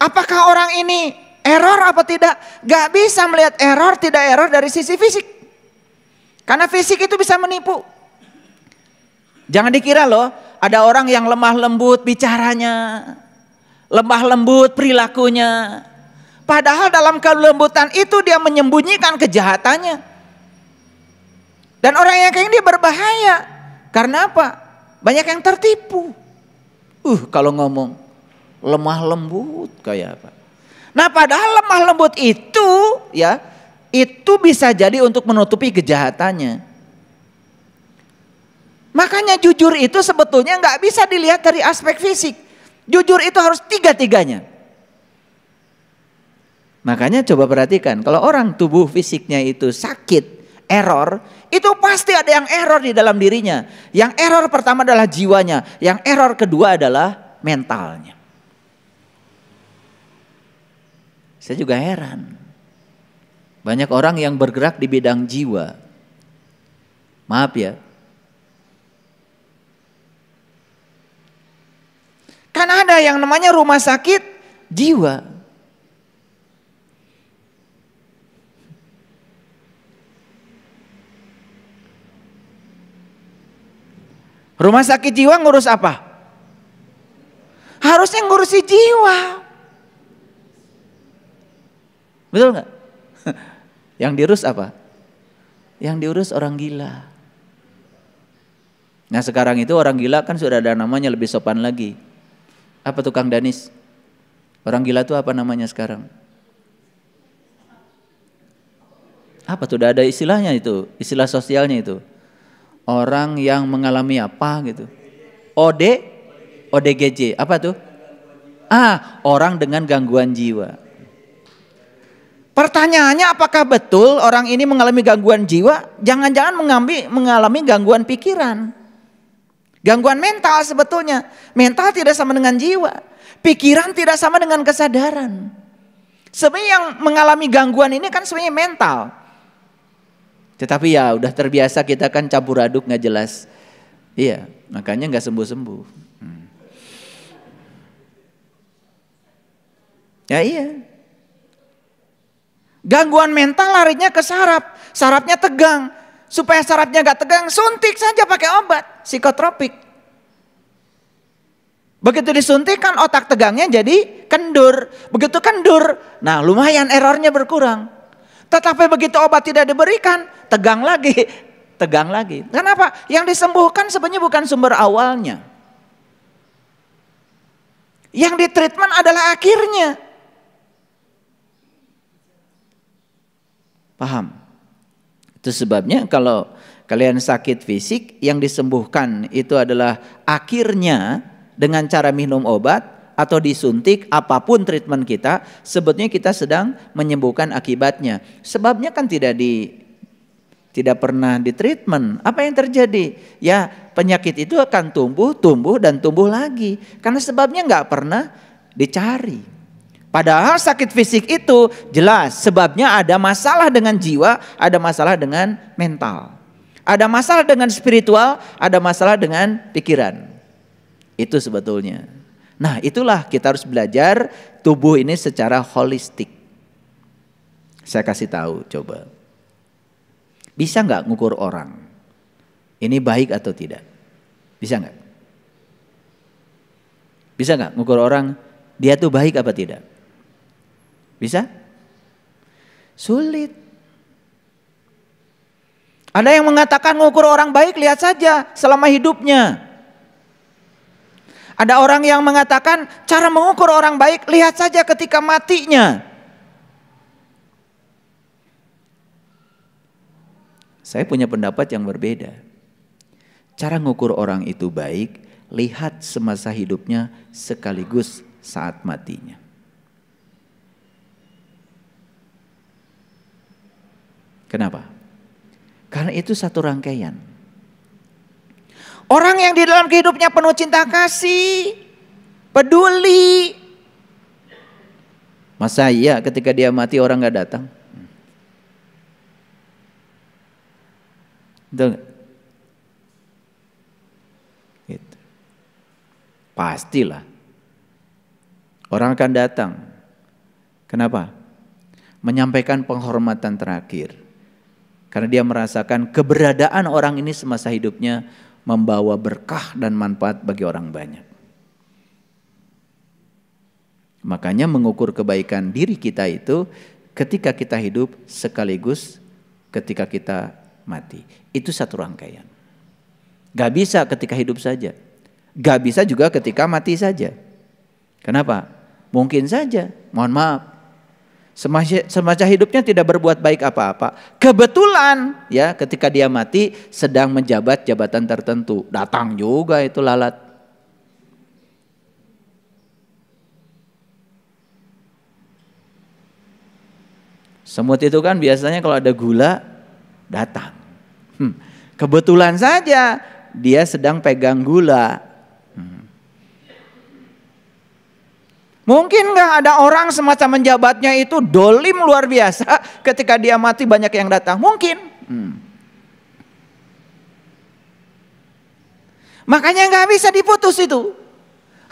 Apakah orang ini error apa tidak? Gak bisa melihat error tidak error dari sisi fisik. Karena fisik itu bisa menipu. Jangan dikira loh, ada orang yang lemah lembut bicaranya, lemah lembut perilakunya. Padahal dalam kelembutan itu dia menyembunyikan kejahatannya. Dan orang yang kayak ini berbahaya. Karena apa? Banyak yang tertipu. Uh, kalau ngomong lemah lembut kayak apa. Nah, padahal lemah lembut itu ya, itu bisa jadi untuk menutupi kejahatannya. Makanya jujur itu sebetulnya nggak bisa dilihat dari aspek fisik. Jujur itu harus tiga-tiganya. Makanya coba perhatikan, kalau orang tubuh fisiknya itu sakit, error, itu pasti ada yang error di dalam dirinya. Yang error pertama adalah jiwanya, yang error kedua adalah mentalnya. Saya juga heran. Banyak orang yang bergerak di bidang jiwa. Maaf ya. Kan ada yang namanya rumah sakit jiwa. Rumah sakit jiwa ngurus apa? Harusnya ngurusi jiwa. Betul nggak? [LAUGHS] Yang diurus apa? Yang diurus orang gila. Nah sekarang itu orang gila kan sudah ada namanya lebih sopan lagi. Apa tukang Danis? Orang gila itu apa namanya sekarang? Apa tuh? Sudah ada istilahnya itu, istilah sosialnya itu orang yang mengalami apa gitu. OD ODGJ apa tuh? Ah, orang dengan gangguan jiwa. Pertanyaannya apakah betul orang ini mengalami gangguan jiwa? Jangan-jangan mengambil mengalami gangguan pikiran. Gangguan mental sebetulnya. Mental tidak sama dengan jiwa. Pikiran tidak sama dengan kesadaran. Sebenarnya yang mengalami gangguan ini kan sebenarnya mental. Tetapi ya udah terbiasa kita kan campur aduk nggak jelas. Iya, makanya nggak sembuh-sembuh. Hmm. Ya iya. Gangguan mental larinya ke saraf, sarafnya tegang. Supaya sarafnya nggak tegang, suntik saja pakai obat psikotropik. Begitu disuntik kan otak tegangnya jadi kendur. Begitu kendur, nah lumayan errornya berkurang. Tetapi begitu obat tidak diberikan, tegang lagi, [LAUGHS] tegang lagi. Kenapa? Yang disembuhkan sebenarnya bukan sumber awalnya. Yang ditreatment adalah akhirnya. Paham? Itu sebabnya kalau kalian sakit fisik yang disembuhkan itu adalah akhirnya dengan cara minum obat atau disuntik apapun treatment kita, sebetulnya kita sedang menyembuhkan akibatnya. Sebabnya kan tidak di tidak pernah di treatment. Apa yang terjadi? Ya penyakit itu akan tumbuh, tumbuh dan tumbuh lagi karena sebabnya nggak pernah dicari. Padahal sakit fisik itu jelas sebabnya ada masalah dengan jiwa, ada masalah dengan mental. Ada masalah dengan spiritual, ada masalah dengan pikiran. Itu sebetulnya. Nah itulah kita harus belajar tubuh ini secara holistik. Saya kasih tahu coba. Bisa nggak ngukur orang? Ini baik atau tidak? Bisa nggak? Bisa nggak ngukur orang? Dia tuh baik apa tidak? Bisa? Sulit. Ada yang mengatakan ngukur orang baik lihat saja selama hidupnya. Ada orang yang mengatakan cara mengukur orang baik lihat saja ketika matinya. Saya punya pendapat yang berbeda. Cara mengukur orang itu baik lihat semasa hidupnya sekaligus saat matinya. Kenapa? Karena itu satu rangkaian. Orang yang di dalam hidupnya penuh cinta kasih, peduli. Masa iya ketika dia mati orang gak datang? Gitu. Pastilah. Orang akan datang. Kenapa? Menyampaikan penghormatan terakhir. Karena dia merasakan keberadaan orang ini semasa hidupnya membawa berkah dan manfaat bagi orang banyak. Makanya mengukur kebaikan diri kita itu ketika kita hidup sekaligus ketika kita mati. Itu satu rangkaian. Gak bisa ketika hidup saja. Gak bisa juga ketika mati saja. Kenapa? Mungkin saja, mohon maaf, Semasa hidupnya tidak berbuat baik apa-apa. Kebetulan ya ketika dia mati sedang menjabat jabatan tertentu. Datang juga itu lalat. Semut itu kan biasanya kalau ada gula datang. Hmm. Kebetulan saja dia sedang pegang gula. Mungkin nggak ada orang semacam menjabatnya itu dolim luar biasa [LAUGHS] ketika dia mati banyak yang datang. Mungkin. Hmm. Makanya nggak bisa diputus itu.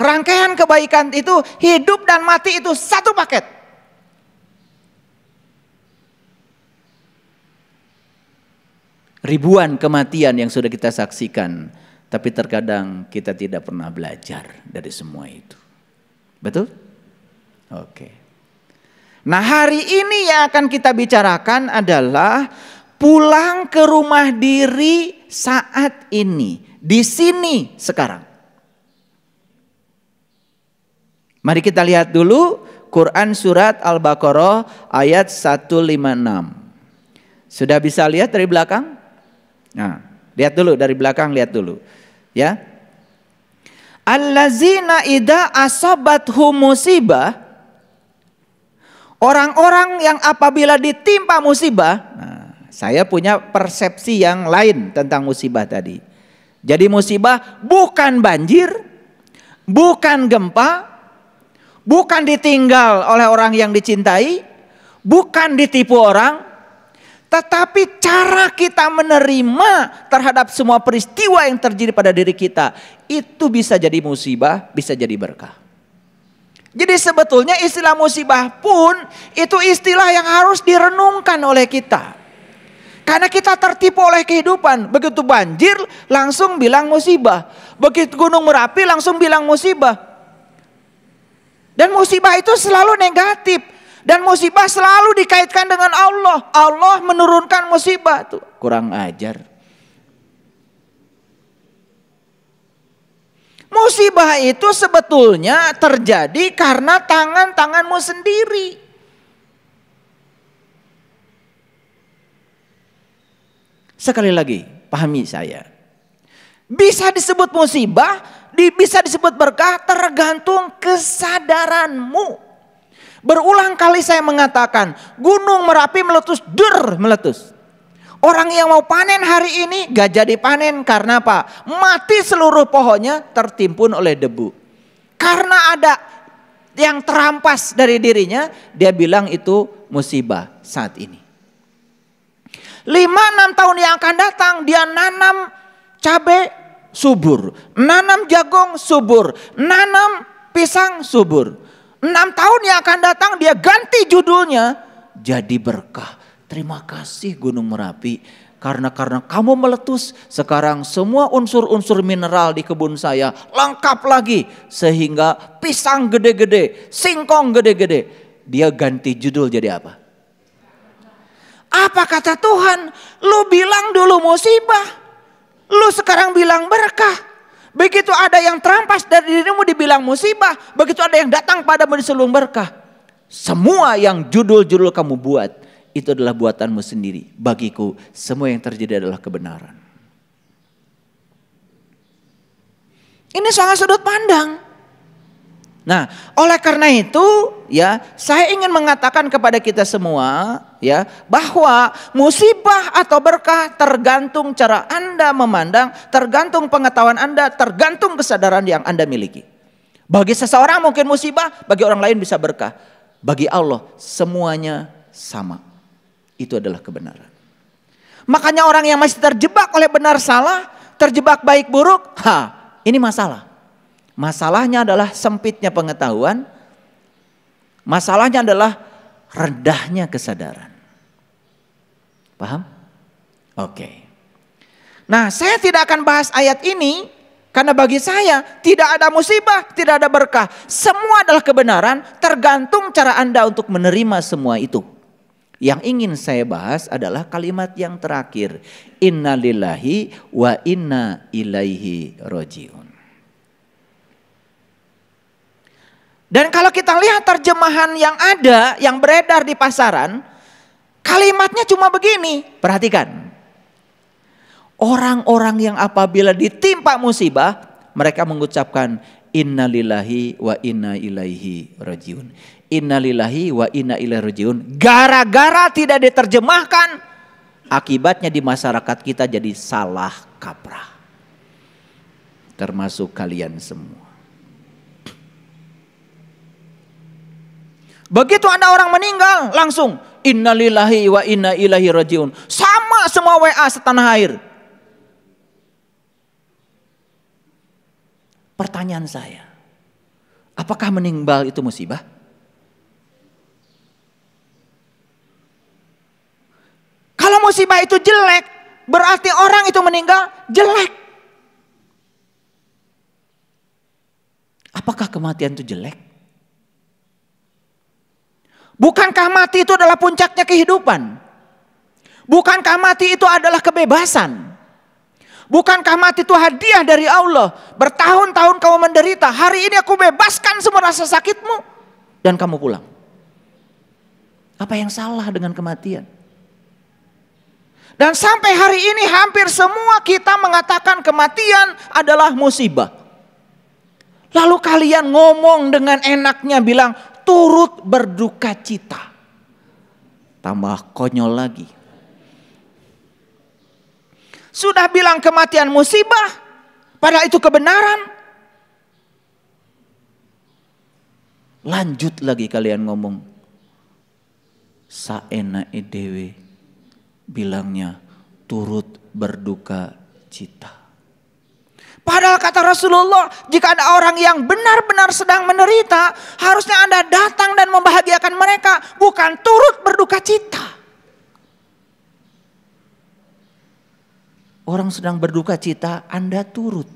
Rangkaian kebaikan itu hidup dan mati itu satu paket. Ribuan kematian yang sudah kita saksikan, tapi terkadang kita tidak pernah belajar dari semua itu. Betul? Oke. Nah, hari ini yang akan kita bicarakan adalah pulang ke rumah diri saat ini, di sini sekarang. Mari kita lihat dulu Quran surat Al-Baqarah ayat 156. Sudah bisa lihat dari belakang? Nah, lihat dulu dari belakang lihat dulu. Ya. Allazina ida asabat musibah Orang-orang yang apabila ditimpa musibah, nah, saya punya persepsi yang lain tentang musibah tadi. Jadi musibah bukan banjir, bukan gempa, bukan ditinggal oleh orang yang dicintai, bukan ditipu orang, tetapi cara kita menerima terhadap semua peristiwa yang terjadi pada diri kita itu bisa jadi musibah, bisa jadi berkah. Jadi sebetulnya istilah musibah pun itu istilah yang harus direnungkan oleh kita. Karena kita tertipu oleh kehidupan. Begitu banjir langsung bilang musibah. Begitu gunung merapi langsung bilang musibah. Dan musibah itu selalu negatif. Dan musibah selalu dikaitkan dengan Allah. Allah menurunkan musibah. tuh Kurang ajar. Musibah itu sebetulnya terjadi karena tangan-tanganmu sendiri. Sekali lagi, pahami saya. Bisa disebut musibah, bisa disebut berkah tergantung kesadaranmu. Berulang kali saya mengatakan, gunung Merapi meletus, der meletus. Orang yang mau panen hari ini gak jadi panen karena apa? Mati seluruh pohonnya tertimpun oleh debu. Karena ada yang terampas dari dirinya, dia bilang itu musibah saat ini. Lima enam tahun yang akan datang dia nanam cabai subur, nanam jagung subur, nanam pisang subur. Enam tahun yang akan datang dia ganti judulnya jadi berkah Terima kasih Gunung Merapi karena karena kamu meletus sekarang semua unsur-unsur mineral di kebun saya lengkap lagi sehingga pisang gede-gede, singkong gede-gede. Dia ganti judul jadi apa? Apa kata Tuhan? Lu bilang dulu musibah. Lu sekarang bilang berkah. Begitu ada yang terampas dari dirimu dibilang musibah. Begitu ada yang datang padamu diselung berkah. Semua yang judul-judul kamu buat itu adalah buatanmu sendiri. Bagiku semua yang terjadi adalah kebenaran. Ini soal sudut pandang. Nah, oleh karena itu, ya, saya ingin mengatakan kepada kita semua, ya, bahwa musibah atau berkah tergantung cara Anda memandang, tergantung pengetahuan Anda, tergantung kesadaran yang Anda miliki. Bagi seseorang mungkin musibah, bagi orang lain bisa berkah. Bagi Allah semuanya sama itu adalah kebenaran. Makanya orang yang masih terjebak oleh benar salah, terjebak baik buruk, ha, ini masalah. Masalahnya adalah sempitnya pengetahuan, masalahnya adalah rendahnya kesadaran. Paham? Oke. Nah, saya tidak akan bahas ayat ini karena bagi saya tidak ada musibah, tidak ada berkah. Semua adalah kebenaran, tergantung cara Anda untuk menerima semua itu. Yang ingin saya bahas adalah kalimat yang terakhir. Inna lillahi wa inna ilaihi rojiun. Dan kalau kita lihat terjemahan yang ada, yang beredar di pasaran, kalimatnya cuma begini. Perhatikan. Orang-orang yang apabila ditimpa musibah, mereka mengucapkan Inna Lillahi wa inna ilaihi rajiun innalillahi wa inna ilaihi rajiun. Gara-gara tidak diterjemahkan, akibatnya di masyarakat kita jadi salah kaprah. Termasuk kalian semua. Begitu ada orang meninggal, langsung innalillahi wa inna ilaihi rajiun. Sama semua WA setanah air. Pertanyaan saya, apakah meninggal itu musibah? Kalau musibah itu jelek, berarti orang itu meninggal jelek. Apakah kematian itu jelek? Bukankah mati itu adalah puncaknya kehidupan? Bukankah mati itu adalah kebebasan? Bukankah mati itu hadiah dari Allah? Bertahun-tahun kamu menderita, hari ini aku bebaskan semua rasa sakitmu dan kamu pulang. Apa yang salah dengan kematian? Dan sampai hari ini hampir semua kita mengatakan kematian adalah musibah. Lalu kalian ngomong dengan enaknya bilang turut berduka cita. Tambah konyol lagi. Sudah bilang kematian musibah, padahal itu kebenaran. Lanjut lagi kalian ngomong. Saena edewe bilangnya turut berduka cita. Padahal kata Rasulullah, jika ada orang yang benar-benar sedang menderita, harusnya Anda datang dan membahagiakan mereka, bukan turut berduka cita. Orang sedang berduka cita, Anda turut.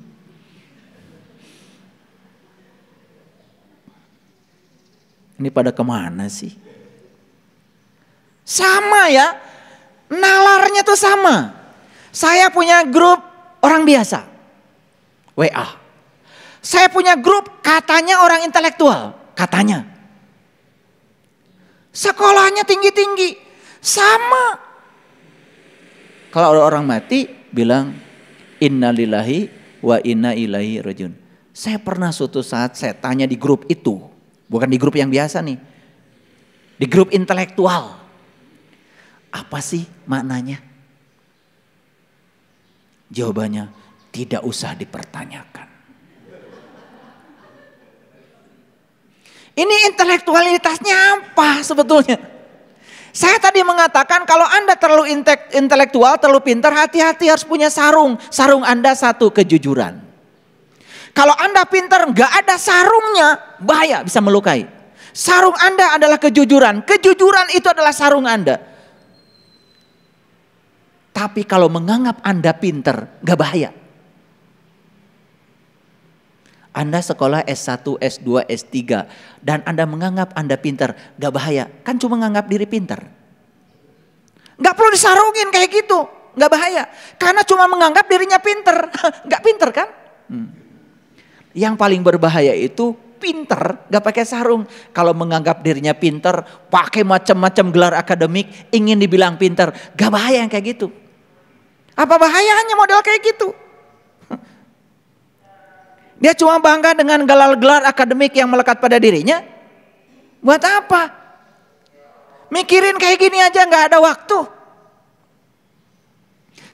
Ini pada kemana sih? Sama ya, Nalarnya tuh sama. Saya punya grup orang biasa. WA. Saya punya grup katanya orang intelektual. Katanya. Sekolahnya tinggi-tinggi. Sama. Kalau ada orang mati bilang innalillahi wa inna ilahi rajun. Saya pernah suatu saat saya tanya di grup itu. Bukan di grup yang biasa nih. Di grup intelektual. Apa sih maknanya? Jawabannya tidak usah dipertanyakan. Ini intelektualitasnya apa sebetulnya? Saya tadi mengatakan kalau Anda terlalu intelektual, terlalu pintar, hati-hati harus punya sarung. Sarung Anda satu, kejujuran. Kalau Anda pintar, nggak ada sarungnya, bahaya bisa melukai. Sarung Anda adalah kejujuran. Kejujuran itu adalah sarung Anda. Tapi kalau menganggap Anda pinter, gak bahaya. Anda sekolah S1, S2, S3 dan Anda menganggap Anda pinter, gak bahaya. Kan cuma menganggap diri pinter. Gak perlu disarungin kayak gitu, gak bahaya. Karena cuma menganggap dirinya pinter, [LAUGHS] gak pinter kan? Hmm. Yang paling berbahaya itu pinter, gak pakai sarung. Kalau menganggap dirinya pinter, pakai macam-macam gelar akademik, ingin dibilang pinter. Gak bahaya yang kayak gitu. Apa bahayanya model kayak gitu? [LAUGHS] Dia cuma bangga dengan gelar-gelar akademik yang melekat pada dirinya. Buat apa? Mikirin kayak gini aja gak ada waktu.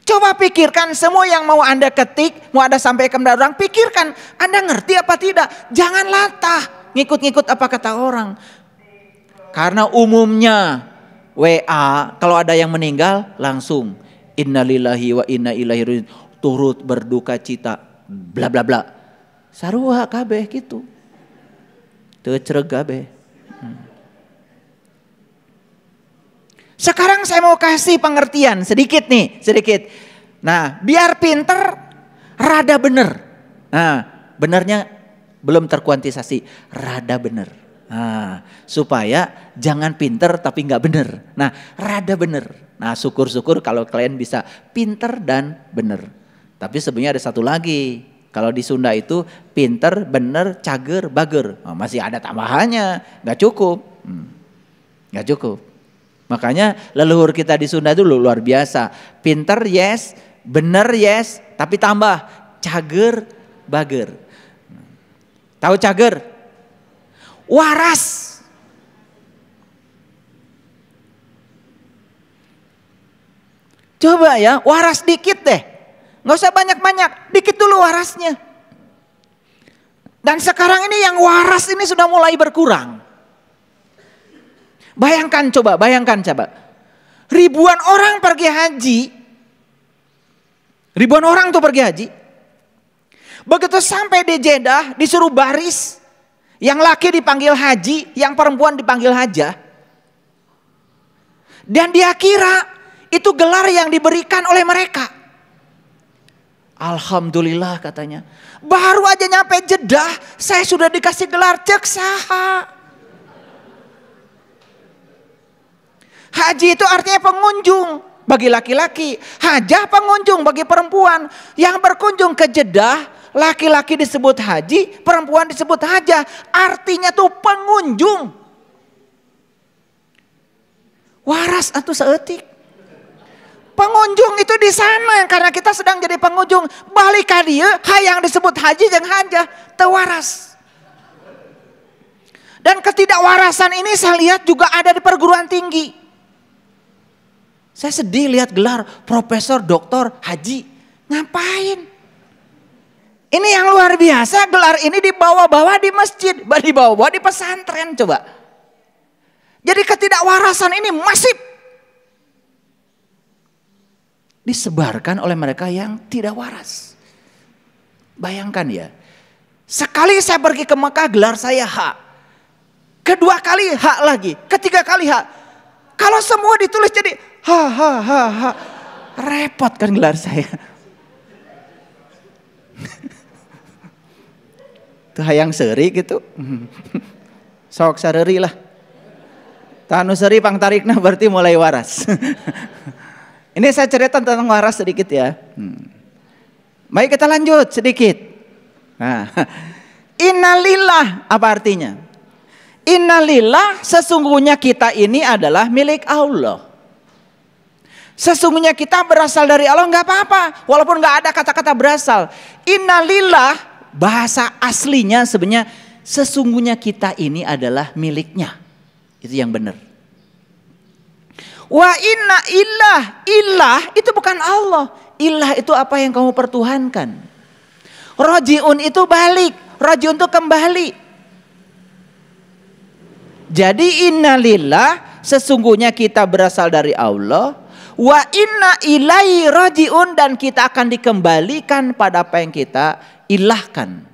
Coba pikirkan semua yang mau Anda ketik, mau Anda sampai kepada orang, pikirkan Anda ngerti apa tidak. Jangan latah ngikut-ngikut apa kata orang. Karena umumnya WA kalau ada yang meninggal langsung innalillahi wa inna ilahi rajiun turut berduka cita bla bla bla. Sarua kabeh gitu. Teu cereg kabeh. Hmm. Sekarang saya mau kasih pengertian sedikit nih, sedikit. Nah, biar pinter, rada bener. Nah, benernya belum terkuantisasi, rada bener. Nah, supaya jangan pinter tapi nggak bener. Nah, rada bener. Nah, syukur-syukur kalau kalian bisa pinter dan bener. Tapi sebenarnya ada satu lagi. Kalau di Sunda itu pinter, bener, cager, bager. Nah, masih ada tambahannya, nggak cukup. Hmm. Nggak cukup. Makanya leluhur kita di Sunda dulu luar biasa. Pinter yes, bener yes, tapi tambah cager bager. Tahu cager? Waras. Coba ya, waras dikit deh. Nggak usah banyak-banyak, dikit dulu warasnya. Dan sekarang ini yang waras ini sudah mulai berkurang. Bayangkan coba, bayangkan coba. Ribuan orang pergi haji. Ribuan orang tuh pergi haji. Begitu sampai di Jeddah disuruh baris. Yang laki dipanggil haji, yang perempuan dipanggil haja. Dan dia kira itu gelar yang diberikan oleh mereka. Alhamdulillah katanya. Baru aja nyampe Jeddah, saya sudah dikasih gelar cek saha. Haji itu artinya pengunjung bagi laki-laki. Hajah pengunjung bagi perempuan. Yang berkunjung ke Jeddah, laki-laki disebut haji, perempuan disebut hajah. Artinya tuh pengunjung. Waras atau seetik. Pengunjung itu di sana karena kita sedang jadi pengunjung. Balik ka dia, yang disebut haji jangan hajah, tewaras. Dan ketidakwarasan ini saya lihat juga ada di perguruan tinggi. Saya sedih lihat gelar profesor, doktor, haji. Ngapain? Ini yang luar biasa gelar ini dibawa-bawa di masjid, dibawa-bawa di pesantren coba. Jadi ketidakwarasan ini masif. Disebarkan oleh mereka yang tidak waras. Bayangkan ya, sekali saya pergi ke Mekah gelar saya hak kedua kali hak lagi, ketiga kali hak. Kalau semua ditulis jadi Ha ha ha ha. Repot kan gelar saya. Tuh hayang seri gitu. Sok sareri lah. Tanu seri pang tarikna berarti mulai waras. Ini saya cerita tentang waras sedikit ya. Hmm. Baik kita lanjut sedikit. Nah, innalillah apa artinya? Innalillah sesungguhnya kita ini adalah milik Allah. Sesungguhnya kita berasal dari Allah nggak apa-apa. Walaupun nggak ada kata-kata berasal. Innalillah bahasa aslinya sebenarnya sesungguhnya kita ini adalah miliknya. Itu yang benar. Wa inna illah, illah itu bukan Allah. Ilah itu apa yang kamu pertuhankan. Rojiun itu balik, rojiun itu kembali. Jadi innalillah sesungguhnya kita berasal dari Allah, Wa inna ilai rajiun dan kita akan dikembalikan pada apa yang kita ilahkan.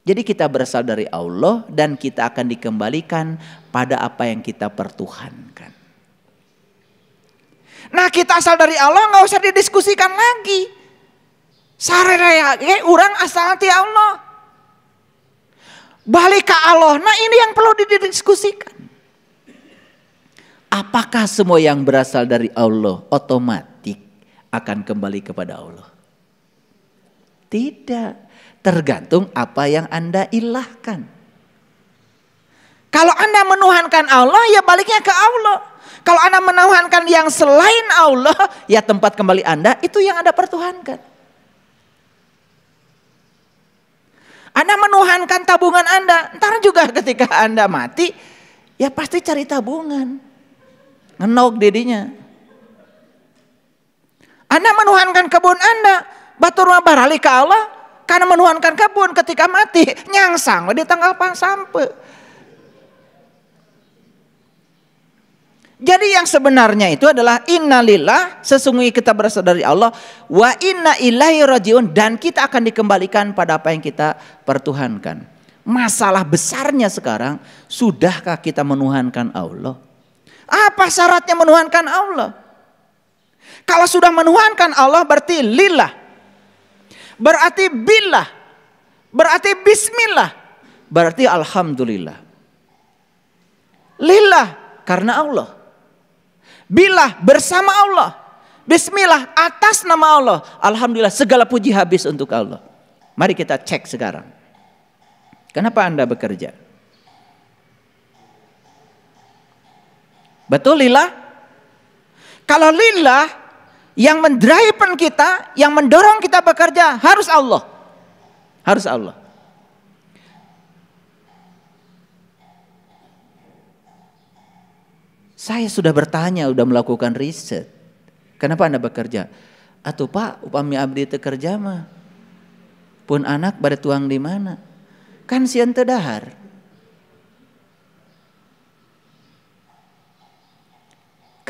Jadi kita berasal dari Allah dan kita akan dikembalikan pada apa yang kita pertuhankan. Nah kita asal dari Allah nggak usah didiskusikan lagi. Sareraya orang eh, asal ti Allah. Balik ke Allah. Nah ini yang perlu didiskusikan. Apakah semua yang berasal dari Allah otomatis akan kembali kepada Allah? Tidak. Tergantung apa yang Anda ilahkan. Kalau Anda menuhankan Allah ya baliknya ke Allah. Kalau Anda menuhankan yang selain Allah ya tempat kembali Anda itu yang Anda pertuhankan. Anda menuhankan tabungan Anda. Ntar juga ketika Anda mati, ya pasti cari tabungan. Ngenok dedinya. Anda menuhankan kebun Anda. Batur barali ke Allah. Karena menuhankan kebun ketika mati. Nyangsang di tanggal pang sampai. Jadi yang sebenarnya itu adalah innalillah sesungguhnya kita berasal dari Allah wa inna ilaihi rajiun dan kita akan dikembalikan pada apa yang kita pertuhankan. Masalah besarnya sekarang sudahkah kita menuhankan Allah? Apa syaratnya menuhankan Allah? Kalau sudah menuhankan Allah berarti lillah. Berarti billah. Berarti bismillah. Berarti alhamdulillah. Lillah karena Allah. Billah bersama Allah. Bismillah atas nama Allah. Alhamdulillah segala puji habis untuk Allah. Mari kita cek sekarang. Kenapa Anda bekerja? Betul lila, Kalau lila yang mendriven kita, yang mendorong kita bekerja harus Allah. Harus Allah. Saya sudah bertanya, sudah melakukan riset. Kenapa Anda bekerja? Atau Pak, upami abdi kerja mah. Pun anak pada tuang di mana? Kan sian dahar.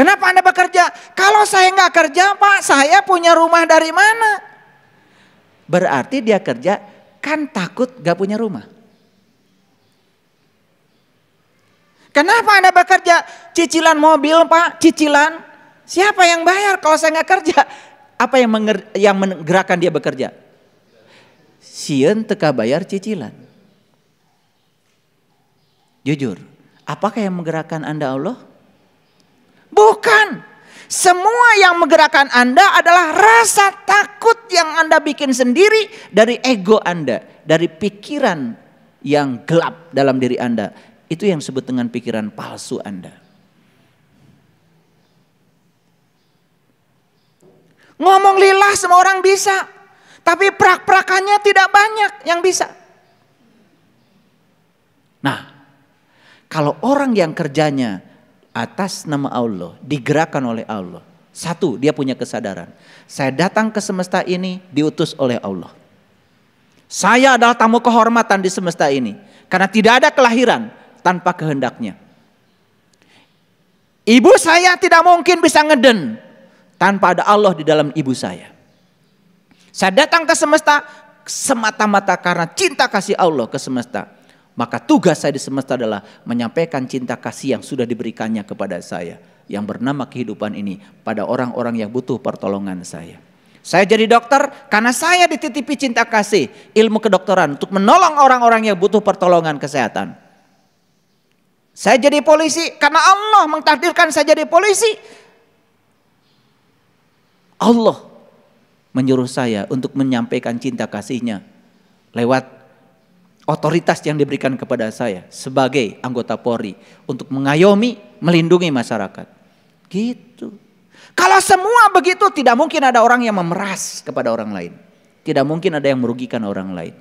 Kenapa Anda bekerja? Kalau saya nggak kerja, Pak, saya punya rumah dari mana? Berarti dia kerja kan takut gak punya rumah. Kenapa Anda bekerja? Cicilan mobil, Pak, cicilan. Siapa yang bayar kalau saya nggak kerja? Apa yang, menger- yang menggerakkan dia bekerja? Sien teka bayar cicilan. Jujur, apakah yang menggerakkan Anda Allah? Bukan. Semua yang menggerakkan Anda adalah rasa takut yang Anda bikin sendiri dari ego Anda, dari pikiran yang gelap dalam diri Anda. Itu yang disebut dengan pikiran palsu Anda. Ngomong lilah semua orang bisa, tapi prak-prakannya tidak banyak yang bisa. Nah, kalau orang yang kerjanya atas nama Allah, digerakkan oleh Allah. Satu, dia punya kesadaran. Saya datang ke semesta ini diutus oleh Allah. Saya adalah tamu kehormatan di semesta ini. Karena tidak ada kelahiran tanpa kehendaknya. Ibu saya tidak mungkin bisa ngeden tanpa ada Allah di dalam ibu saya. Saya datang ke semesta semata-mata karena cinta kasih Allah ke semesta maka tugas saya di semesta adalah menyampaikan cinta kasih yang sudah diberikannya kepada saya. Yang bernama kehidupan ini pada orang-orang yang butuh pertolongan saya. Saya jadi dokter karena saya dititipi cinta kasih ilmu kedokteran untuk menolong orang-orang yang butuh pertolongan kesehatan. Saya jadi polisi karena Allah mengtakdirkan saya jadi polisi. Allah menyuruh saya untuk menyampaikan cinta kasihnya lewat otoritas yang diberikan kepada saya sebagai anggota Polri untuk mengayomi, melindungi masyarakat. Gitu. Kalau semua begitu tidak mungkin ada orang yang memeras kepada orang lain. Tidak mungkin ada yang merugikan orang lain.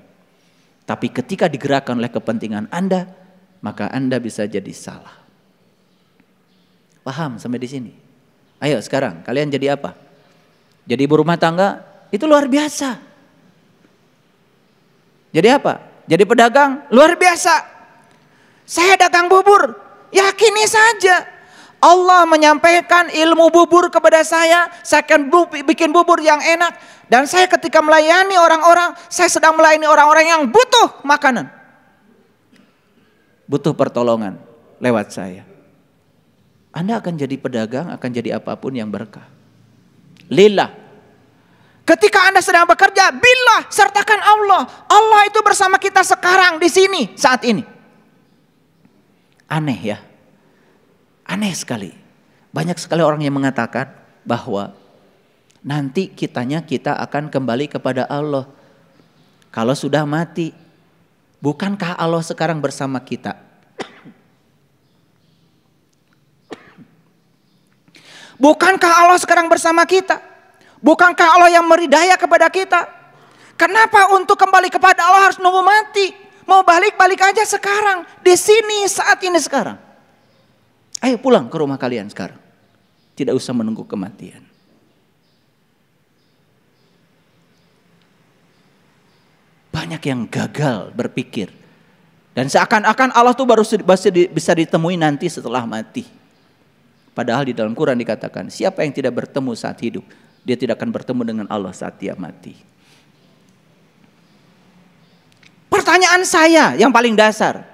Tapi ketika digerakkan oleh kepentingan Anda, maka Anda bisa jadi salah. Paham sampai di sini? Ayo sekarang kalian jadi apa? Jadi ibu rumah tangga itu luar biasa. Jadi apa? jadi pedagang, luar biasa. Saya dagang bubur, yakini saja. Allah menyampaikan ilmu bubur kepada saya, saya akan bikin bubur yang enak. Dan saya ketika melayani orang-orang, saya sedang melayani orang-orang yang butuh makanan. Butuh pertolongan lewat saya. Anda akan jadi pedagang, akan jadi apapun yang berkah. Lillah Ketika Anda sedang bekerja, bila sertakan Allah. Allah itu bersama kita sekarang di sini saat ini. Aneh ya. Aneh sekali. Banyak sekali orang yang mengatakan bahwa nanti kitanya kita akan kembali kepada Allah kalau sudah mati. Bukankah Allah sekarang bersama kita? Bukankah Allah sekarang bersama kita? Bukankah Allah yang meridaya kepada kita? Kenapa untuk kembali kepada Allah harus nunggu mati? Mau balik-balik aja sekarang, di sini saat ini sekarang. Ayo pulang ke rumah kalian sekarang. Tidak usah menunggu kematian. Banyak yang gagal berpikir. Dan seakan-akan Allah tuh baru bisa ditemui nanti setelah mati. Padahal di dalam Quran dikatakan, siapa yang tidak bertemu saat hidup, dia tidak akan bertemu dengan Allah saat dia mati. Pertanyaan saya yang paling dasar.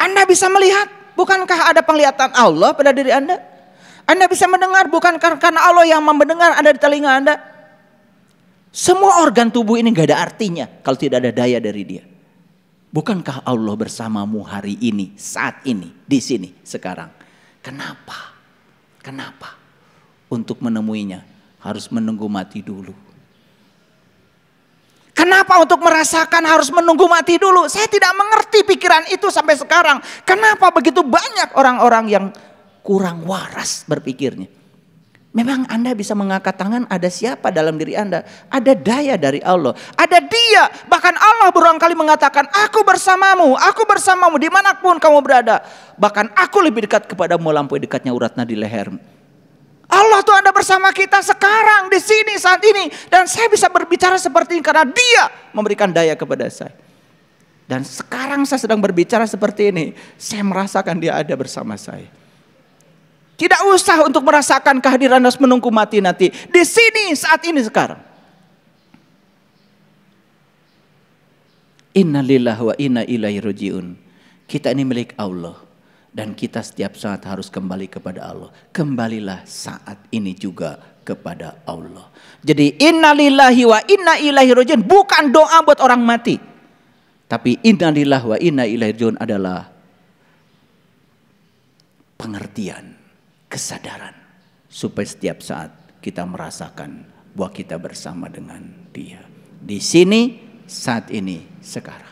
Anda bisa melihat, bukankah ada penglihatan Allah pada diri Anda? Anda bisa mendengar, bukankah karena Allah yang mendengar ada di telinga Anda? Semua organ tubuh ini gak ada artinya kalau tidak ada daya dari dia. Bukankah Allah bersamamu hari ini, saat ini, di sini, sekarang? Kenapa? Kenapa? Untuk menemuinya, harus menunggu mati dulu. Kenapa untuk merasakan harus menunggu mati dulu? Saya tidak mengerti pikiran itu sampai sekarang. Kenapa begitu banyak orang-orang yang kurang waras berpikirnya? Memang Anda bisa mengangkat tangan ada siapa dalam diri Anda? Ada daya dari Allah. Ada dia. Bahkan Allah berulang kali mengatakan, Aku bersamamu, aku bersamamu dimanapun kamu berada. Bahkan aku lebih dekat kepadamu lampu dekatnya urat di lehermu. Allah tuh ada bersama kita sekarang, di sini, saat ini. Dan saya bisa berbicara seperti ini karena dia memberikan daya kepada saya. Dan sekarang saya sedang berbicara seperti ini. Saya merasakan dia ada bersama saya. Tidak usah untuk merasakan kehadiran harus menunggu mati nanti. Di sini, saat ini, sekarang. Innalillah wa inna ilaihi rajiun. Kita ini milik Allah dan kita setiap saat harus kembali kepada Allah. Kembalilah saat ini juga kepada Allah. Jadi innalillahi wa inna ilaihi rajiun bukan doa buat orang mati. Tapi innalillahi wa inna ilaihi rajiun adalah pengertian, kesadaran supaya setiap saat kita merasakan bahwa kita bersama dengan Dia. Di sini, saat ini, sekarang.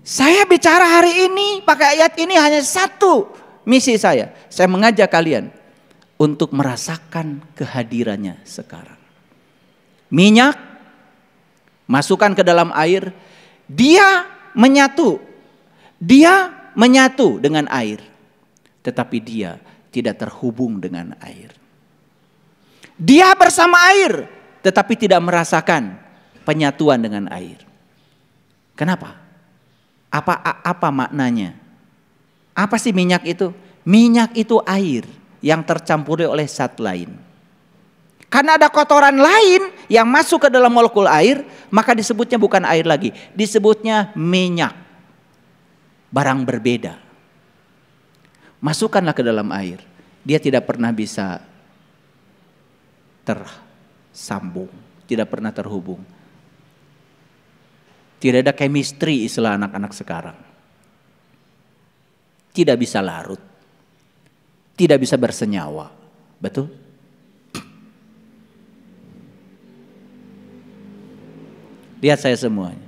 Saya bicara hari ini pakai ayat ini hanya satu misi saya. Saya mengajak kalian untuk merasakan kehadirannya sekarang. Minyak masukkan ke dalam air, dia menyatu. Dia menyatu dengan air. Tetapi dia tidak terhubung dengan air. Dia bersama air tetapi tidak merasakan penyatuan dengan air. Kenapa? Apa apa maknanya? Apa sih minyak itu? Minyak itu air yang tercampuri oleh zat lain. Karena ada kotoran lain yang masuk ke dalam molekul air, maka disebutnya bukan air lagi, disebutnya minyak. Barang berbeda. Masukkanlah ke dalam air. Dia tidak pernah bisa tersambung, tidak pernah terhubung tidak ada chemistry istilah anak-anak sekarang. Tidak bisa larut. Tidak bisa bersenyawa. Betul? Lihat saya semuanya.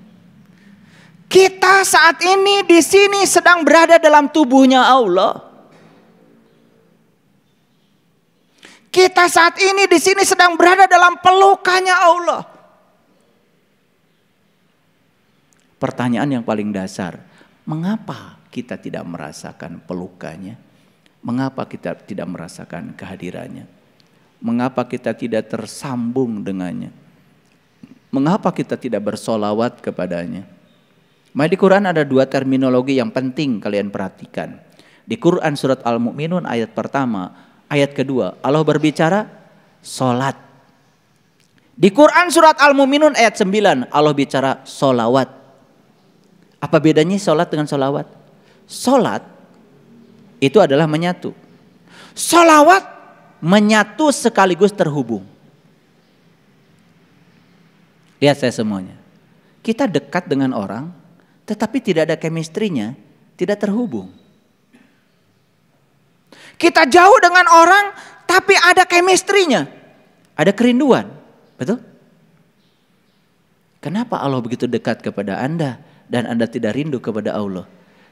Kita saat ini di sini sedang berada dalam tubuhnya Allah. Kita saat ini di sini sedang berada dalam pelukannya Allah. pertanyaan yang paling dasar. Mengapa kita tidak merasakan pelukannya? Mengapa kita tidak merasakan kehadirannya? Mengapa kita tidak tersambung dengannya? Mengapa kita tidak bersolawat kepadanya? di Quran ada dua terminologi yang penting kalian perhatikan. Di Quran surat Al-Mu'minun ayat pertama, ayat kedua. Allah berbicara solat. Di Quran surat Al-Mu'minun ayat 9 Allah bicara solawat. Apa bedanya sholat dengan sholawat? Sholat itu adalah menyatu. Sholawat menyatu sekaligus terhubung. Lihat saya semuanya. Kita dekat dengan orang, tetapi tidak ada kemistrinya, tidak terhubung. Kita jauh dengan orang, tapi ada kemistrinya, Ada kerinduan, betul? Kenapa Allah begitu dekat kepada Anda? dan Anda tidak rindu kepada Allah.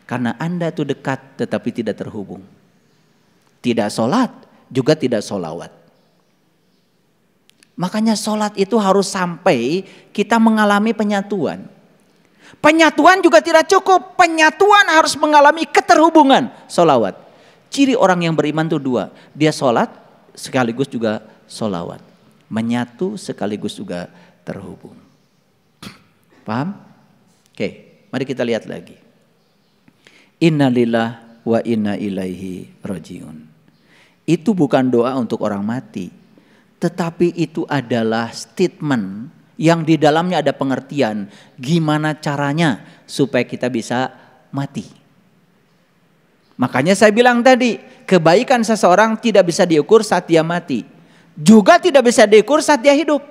Karena Anda itu dekat tetapi tidak terhubung. Tidak sholat juga tidak sholawat. Makanya sholat itu harus sampai kita mengalami penyatuan. Penyatuan juga tidak cukup. Penyatuan harus mengalami keterhubungan. Sholawat. Ciri orang yang beriman itu dua. Dia sholat sekaligus juga sholawat. Menyatu sekaligus juga terhubung. Paham? Mari kita lihat lagi. Innalillah wa inna ilaihi rojiun. Itu bukan doa untuk orang mati, tetapi itu adalah statement yang di dalamnya ada pengertian gimana caranya supaya kita bisa mati. Makanya saya bilang tadi, kebaikan seseorang tidak bisa diukur saat dia mati. Juga tidak bisa diukur saat dia hidup.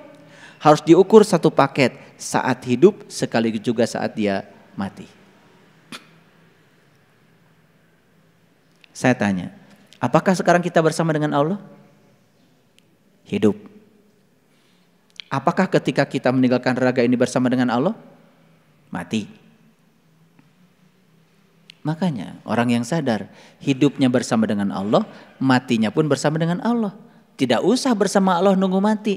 Harus diukur satu paket saat hidup sekaligus juga saat dia mati. Saya tanya, apakah sekarang kita bersama dengan Allah? Hidup. Apakah ketika kita meninggalkan raga ini bersama dengan Allah? Mati. Makanya orang yang sadar hidupnya bersama dengan Allah, matinya pun bersama dengan Allah. Tidak usah bersama Allah nunggu mati.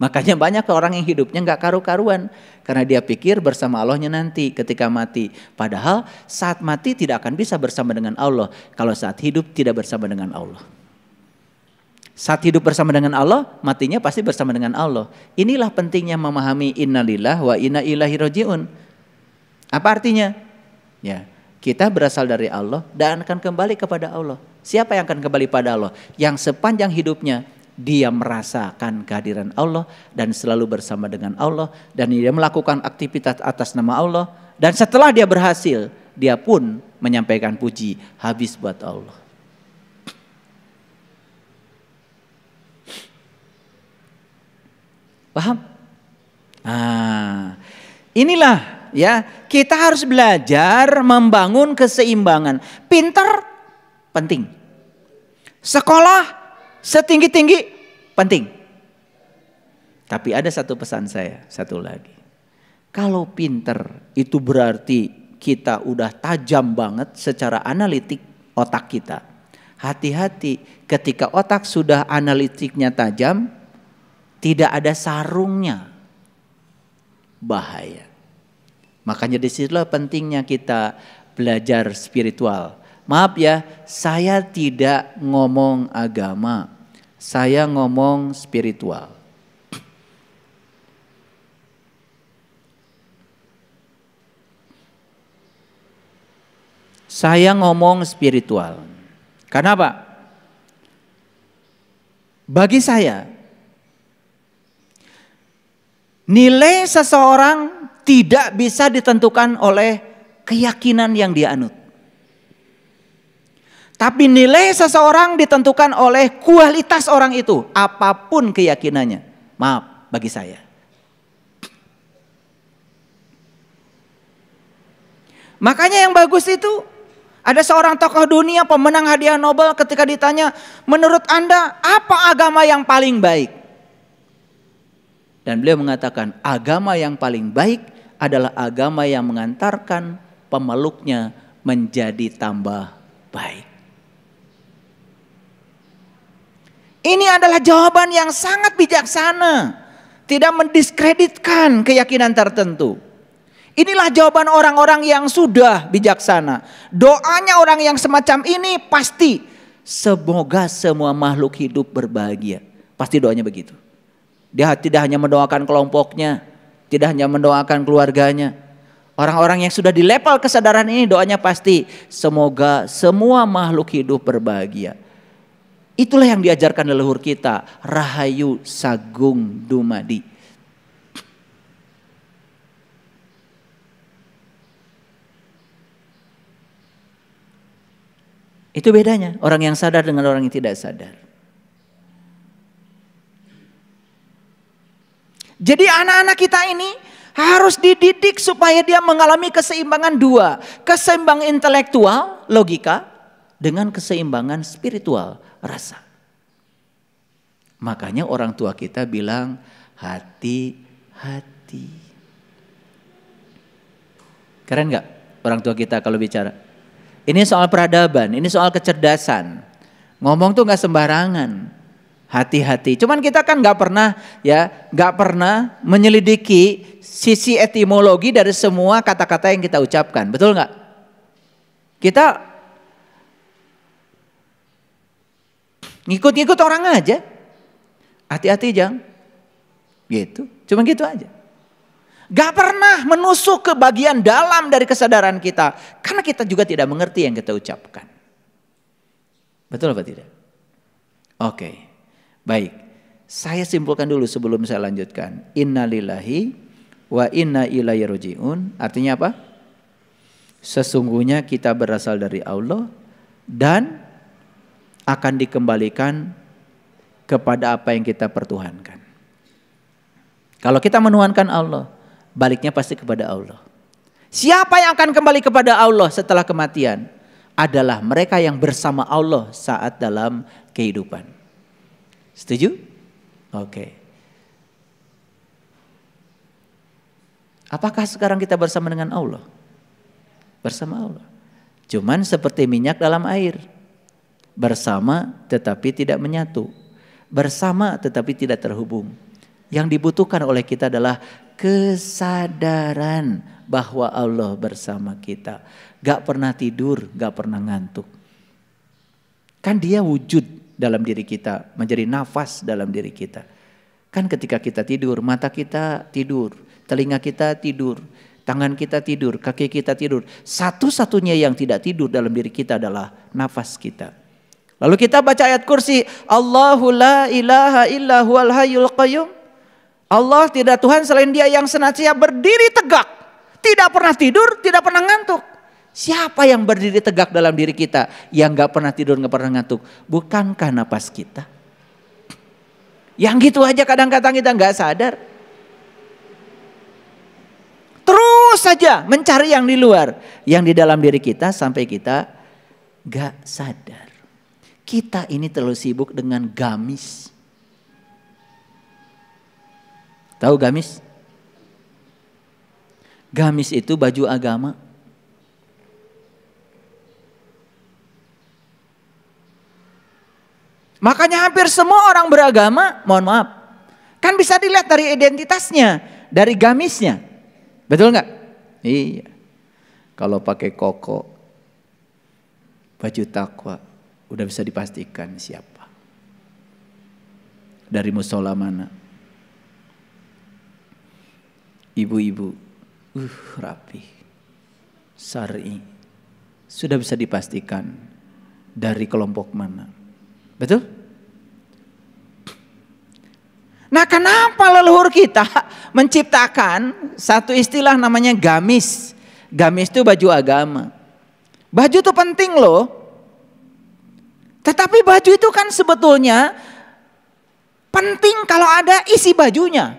Makanya banyak orang yang hidupnya nggak karu-karuan karena dia pikir bersama Allahnya nanti ketika mati. Padahal saat mati tidak akan bisa bersama dengan Allah kalau saat hidup tidak bersama dengan Allah. Saat hidup bersama dengan Allah, matinya pasti bersama dengan Allah. Inilah pentingnya memahami innalillah wa inna ilahi rojiun. Apa artinya? Ya, kita berasal dari Allah dan akan kembali kepada Allah. Siapa yang akan kembali pada Allah? Yang sepanjang hidupnya dia merasakan kehadiran Allah dan selalu bersama dengan Allah dan dia melakukan aktivitas atas nama Allah dan setelah dia berhasil dia pun menyampaikan puji habis buat Allah. Paham? Nah, inilah ya, kita harus belajar membangun keseimbangan. Pintar penting. Sekolah setinggi-tinggi penting. Tapi ada satu pesan saya, satu lagi. Kalau pinter itu berarti kita udah tajam banget secara analitik otak kita. Hati-hati ketika otak sudah analitiknya tajam, tidak ada sarungnya. Bahaya. Makanya disitulah pentingnya kita belajar spiritual. Maaf ya, saya tidak ngomong agama. Saya ngomong spiritual. Saya ngomong spiritual. Karena apa? Bagi saya, nilai seseorang tidak bisa ditentukan oleh keyakinan yang dia anut. Tapi nilai seseorang ditentukan oleh kualitas orang itu, apapun keyakinannya. Maaf bagi saya. Makanya yang bagus itu ada seorang tokoh dunia pemenang hadiah Nobel ketika ditanya, "Menurut Anda apa agama yang paling baik?" Dan beliau mengatakan, "Agama yang paling baik adalah agama yang mengantarkan pemeluknya menjadi tambah baik." Ini adalah jawaban yang sangat bijaksana. Tidak mendiskreditkan keyakinan tertentu. Inilah jawaban orang-orang yang sudah bijaksana. Doanya orang yang semacam ini pasti semoga semua makhluk hidup berbahagia. Pasti doanya begitu. Dia tidak hanya mendoakan kelompoknya, tidak hanya mendoakan keluarganya. Orang-orang yang sudah di level kesadaran ini doanya pasti semoga semua makhluk hidup berbahagia. Itulah yang diajarkan leluhur kita, Rahayu Sagung Dumadi. Itu bedanya orang yang sadar dengan orang yang tidak sadar. Jadi anak-anak kita ini harus dididik supaya dia mengalami keseimbangan dua. Keseimbangan intelektual, logika, dengan keseimbangan spiritual, rasa. Makanya orang tua kita bilang hati-hati. Keren nggak orang tua kita kalau bicara? Ini soal peradaban, ini soal kecerdasan. Ngomong tuh nggak sembarangan, hati-hati. Cuman kita kan nggak pernah ya, nggak pernah menyelidiki sisi etimologi dari semua kata-kata yang kita ucapkan, betul nggak? Kita Ngikut-ngikut orang aja. Hati-hati jangan, Gitu. Cuma gitu aja. Gak pernah menusuk ke bagian dalam dari kesadaran kita. Karena kita juga tidak mengerti yang kita ucapkan. Betul apa tidak? Oke. Baik. Saya simpulkan dulu sebelum saya lanjutkan. Innalillahi wa inna ilaihi rojiun. Artinya apa? Sesungguhnya kita berasal dari Allah dan akan dikembalikan kepada apa yang kita pertuhankan. Kalau kita menuhankan Allah, baliknya pasti kepada Allah. Siapa yang akan kembali kepada Allah setelah kematian? Adalah mereka yang bersama Allah saat dalam kehidupan. Setuju? Oke. Okay. Apakah sekarang kita bersama dengan Allah? Bersama Allah. Cuman seperti minyak dalam air Bersama tetapi tidak menyatu. Bersama tetapi tidak terhubung. Yang dibutuhkan oleh kita adalah kesadaran bahwa Allah bersama kita. Gak pernah tidur, gak pernah ngantuk. Kan dia wujud dalam diri kita, menjadi nafas dalam diri kita. Kan ketika kita tidur, mata kita tidur, telinga kita tidur, tangan kita tidur, kaki kita tidur. Satu-satunya yang tidak tidur dalam diri kita adalah nafas kita. Lalu kita baca ayat kursi, Allahu la ilaha illa huwal hayyul qayyum. Allah tidak Tuhan selain dia yang senantiasa berdiri tegak. Tidak pernah tidur, tidak pernah ngantuk. Siapa yang berdiri tegak dalam diri kita? Yang gak pernah tidur, gak pernah ngantuk. Bukankah napas kita? Yang gitu aja kadang-kadang kita gak sadar. Terus saja mencari yang di luar. Yang di dalam diri kita sampai kita gak sadar. Kita ini terlalu sibuk dengan gamis. Tahu gamis? Gamis itu baju agama. Makanya hampir semua orang beragama, mohon maaf, kan bisa dilihat dari identitasnya, dari gamisnya. Betul nggak? Iya. Kalau pakai koko, baju takwa, Udah bisa dipastikan siapa. Dari musola mana. Ibu-ibu, uh rapi, sari, sudah bisa dipastikan dari kelompok mana. Betul? Nah kenapa leluhur kita menciptakan satu istilah namanya gamis. Gamis itu baju agama. Baju itu penting loh. Tetapi baju itu kan sebetulnya penting kalau ada isi bajunya.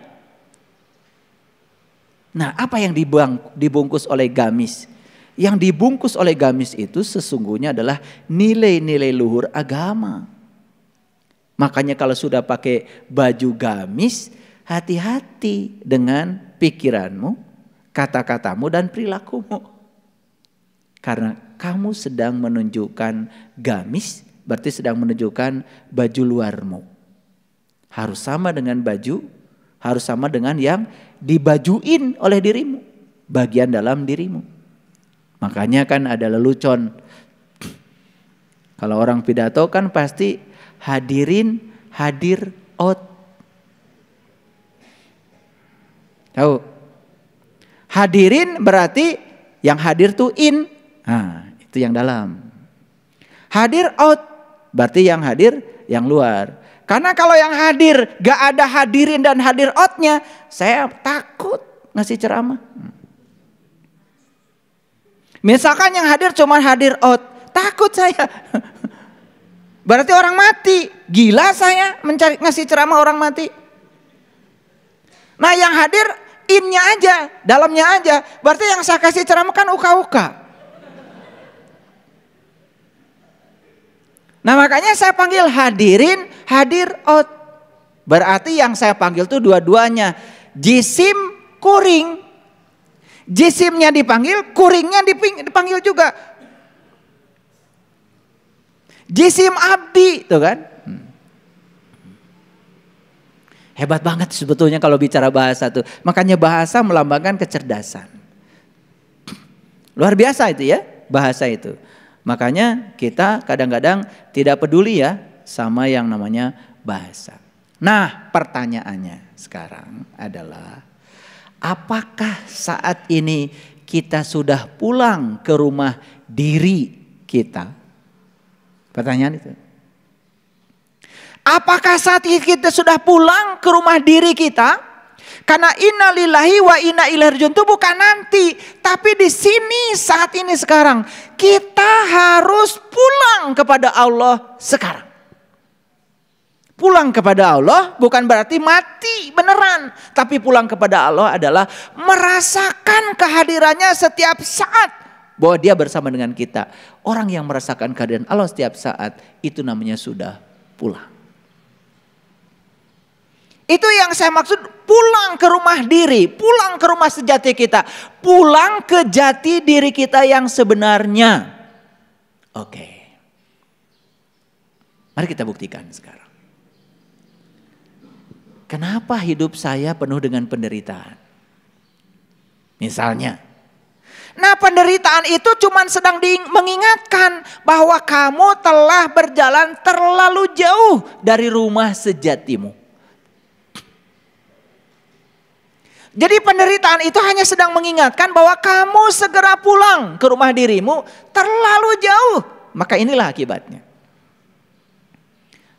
Nah, apa yang dibungkus oleh gamis? Yang dibungkus oleh gamis itu sesungguhnya adalah nilai-nilai luhur agama. Makanya kalau sudah pakai baju gamis, hati-hati dengan pikiranmu, kata-katamu dan perilakumu. Karena kamu sedang menunjukkan gamis berarti sedang menunjukkan baju luarmu. Harus sama dengan baju, harus sama dengan yang dibajuin oleh dirimu, bagian dalam dirimu. Makanya kan ada lelucon. Kalau orang pidato kan pasti hadirin hadir out. Tahu? Hadirin berarti yang hadir tuh in. Nah, itu yang dalam. Hadir out berarti yang hadir yang luar. Karena kalau yang hadir gak ada hadirin dan hadir outnya, saya takut ngasih ceramah. Hmm. Misalkan yang hadir cuma hadir out, takut saya. [LAUGHS] Berarti orang mati, gila saya mencari ngasih ceramah orang mati. Nah yang hadir innya aja, dalamnya aja. Berarti yang saya kasih ceramah kan uka-uka. Nah makanya saya panggil hadirin, hadir out. Berarti yang saya panggil tuh dua-duanya. Jisim kuring. Jisimnya dipanggil, kuringnya dipanggil juga. Jisim abdi, tuh kan. Hmm. Hebat banget sebetulnya kalau bicara bahasa tuh. Makanya bahasa melambangkan kecerdasan. Luar biasa itu ya, bahasa itu. Makanya kita kadang-kadang tidak peduli ya sama yang namanya bahasa. Nah, pertanyaannya sekarang adalah apakah saat ini kita sudah pulang ke rumah diri kita? Pertanyaan itu. Apakah saat ini kita sudah pulang ke rumah diri kita? Karena inna lillahi wa inna ilaihi rajiun itu bukan nanti, tapi di sini saat ini sekarang kita harus pulang kepada Allah sekarang. Pulang kepada Allah bukan berarti mati beneran, tapi pulang kepada Allah adalah merasakan kehadirannya setiap saat bahwa dia bersama dengan kita. Orang yang merasakan kehadiran Allah setiap saat itu namanya sudah pulang. Itu yang saya maksud pulang ke rumah diri, pulang ke rumah sejati kita, pulang ke jati diri kita yang sebenarnya. Oke. Mari kita buktikan sekarang. Kenapa hidup saya penuh dengan penderitaan? Misalnya, Nah penderitaan itu cuma sedang mengingatkan bahwa kamu telah berjalan terlalu jauh dari rumah sejatimu. Jadi penderitaan itu hanya sedang mengingatkan bahwa kamu segera pulang ke rumah dirimu terlalu jauh. Maka inilah akibatnya.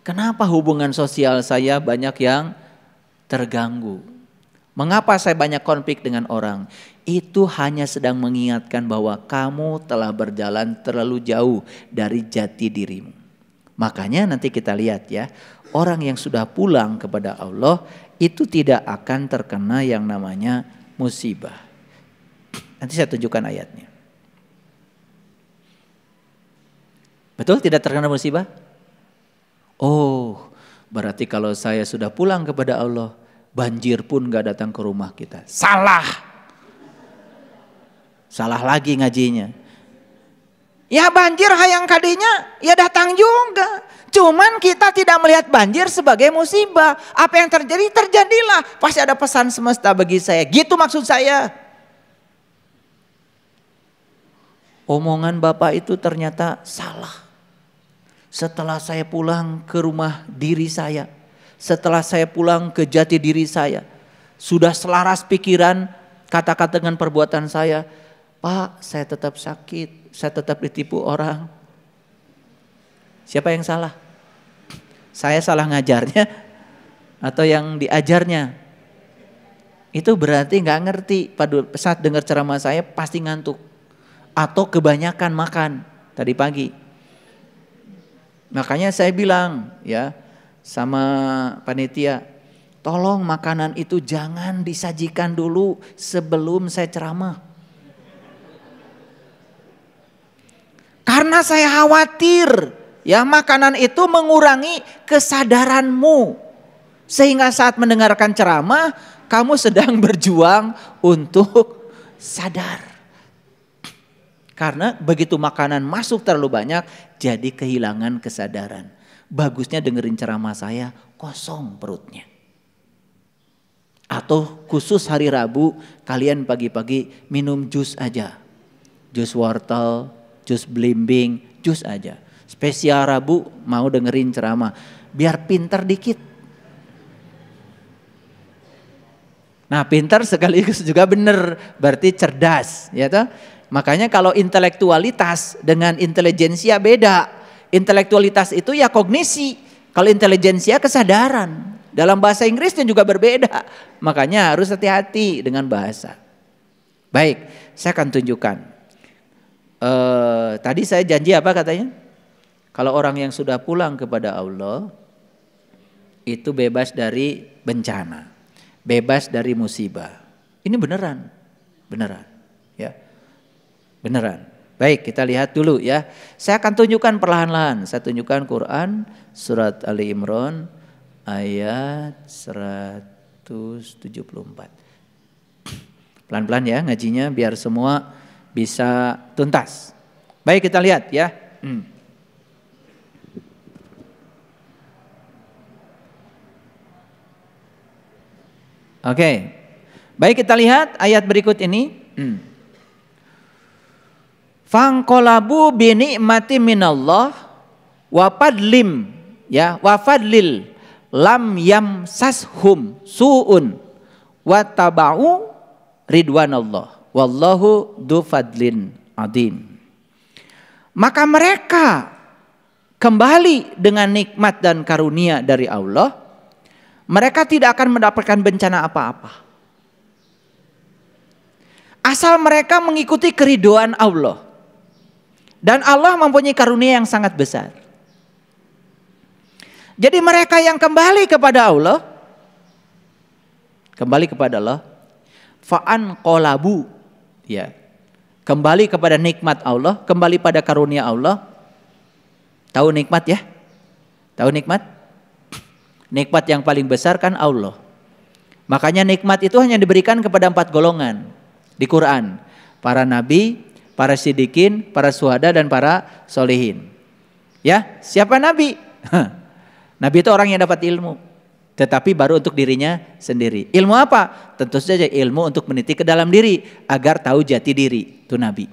Kenapa hubungan sosial saya banyak yang terganggu? Mengapa saya banyak konflik dengan orang? Itu hanya sedang mengingatkan bahwa kamu telah berjalan terlalu jauh dari jati dirimu. Makanya nanti kita lihat ya, orang yang sudah pulang kepada Allah itu tidak akan terkena yang namanya musibah. Nanti saya tunjukkan ayatnya. Betul tidak terkena musibah? Oh, berarti kalau saya sudah pulang kepada Allah, banjir pun gak datang ke rumah kita. Salah. Salah lagi ngajinya. Ya banjir hayang kadinya ya datang juga. Cuman kita tidak melihat banjir sebagai musibah. Apa yang terjadi terjadilah. Pasti ada pesan semesta bagi saya. Gitu maksud saya. Omongan Bapak itu ternyata salah. Setelah saya pulang ke rumah diri saya, setelah saya pulang ke jati diri saya, sudah selaras pikiran, kata-kata dengan perbuatan saya, Pak, saya tetap sakit, saya tetap ditipu orang. Siapa yang salah? Saya salah ngajarnya atau yang diajarnya? Itu berarti nggak ngerti pada saat dengar ceramah saya pasti ngantuk atau kebanyakan makan tadi pagi. Makanya saya bilang ya sama panitia, tolong makanan itu jangan disajikan dulu sebelum saya ceramah. Karena saya khawatir ya makanan itu mengurangi kesadaranmu. Sehingga saat mendengarkan ceramah kamu sedang [LAUGHS] berjuang untuk sadar. Karena begitu makanan masuk terlalu banyak jadi kehilangan kesadaran. Bagusnya dengerin ceramah saya kosong perutnya. Atau khusus hari Rabu kalian pagi-pagi minum jus aja. Jus wortel, jus belimbing, jus aja. Spesial Rabu mau dengerin ceramah, biar pinter dikit. Nah, pintar sekaligus juga bener berarti cerdas, ya toh? Makanya kalau intelektualitas dengan intelijensia beda. Intelektualitas itu ya kognisi, kalau intelijensia kesadaran. Dalam bahasa Inggrisnya juga berbeda. Makanya harus hati-hati dengan bahasa. Baik, saya akan tunjukkan. Eh, tadi saya janji apa katanya? Kalau orang yang sudah pulang kepada Allah itu bebas dari bencana, bebas dari musibah. Ini beneran, beneran, ya, beneran. Baik, kita lihat dulu ya. Saya akan tunjukkan perlahan-lahan. Saya tunjukkan Quran surat Ali Imran ayat 174. Pelan-pelan ya ngajinya biar semua bisa tuntas. Baik kita lihat ya. Hmm. Oke. Okay. Baik kita lihat ayat berikut ini. Hmm. Fangkolabu bini mati minallah wafadlim ya wafadlil lam yam sashum suun watabau ridwanallah. Wallahu du adim. Maka mereka kembali dengan nikmat dan karunia dari Allah, mereka tidak akan mendapatkan bencana apa-apa. Asal mereka mengikuti keriduan Allah. Dan Allah mempunyai karunia yang sangat besar. Jadi mereka yang kembali kepada Allah, kembali kepada Allah, fa'an kolabu Ya. Kembali kepada nikmat Allah, kembali pada karunia Allah. Tahu nikmat ya? Tahu nikmat? Nikmat yang paling besar kan Allah. Makanya nikmat itu hanya diberikan kepada empat golongan di Quran. Para nabi, para sidikin, para suhada dan para solihin. Ya, siapa nabi? [LAUGHS] Nabi itu orang yang dapat ilmu tetapi baru untuk dirinya sendiri. Ilmu apa? Tentu saja ilmu untuk meniti ke dalam diri agar tahu jati diri. Itu Nabi.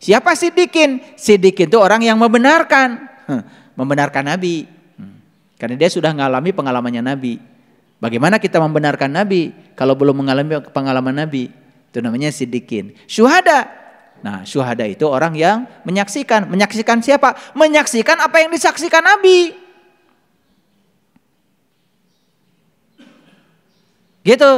Siapa Sidikin? Sidikin itu orang yang membenarkan, membenarkan Nabi. Hmm. Karena dia sudah mengalami pengalamannya Nabi. Bagaimana kita membenarkan Nabi kalau belum mengalami pengalaman Nabi? Itu namanya Sidikin. Syuhada. Nah, syuhada itu orang yang menyaksikan. Menyaksikan siapa? Menyaksikan apa yang disaksikan Nabi. Gitu.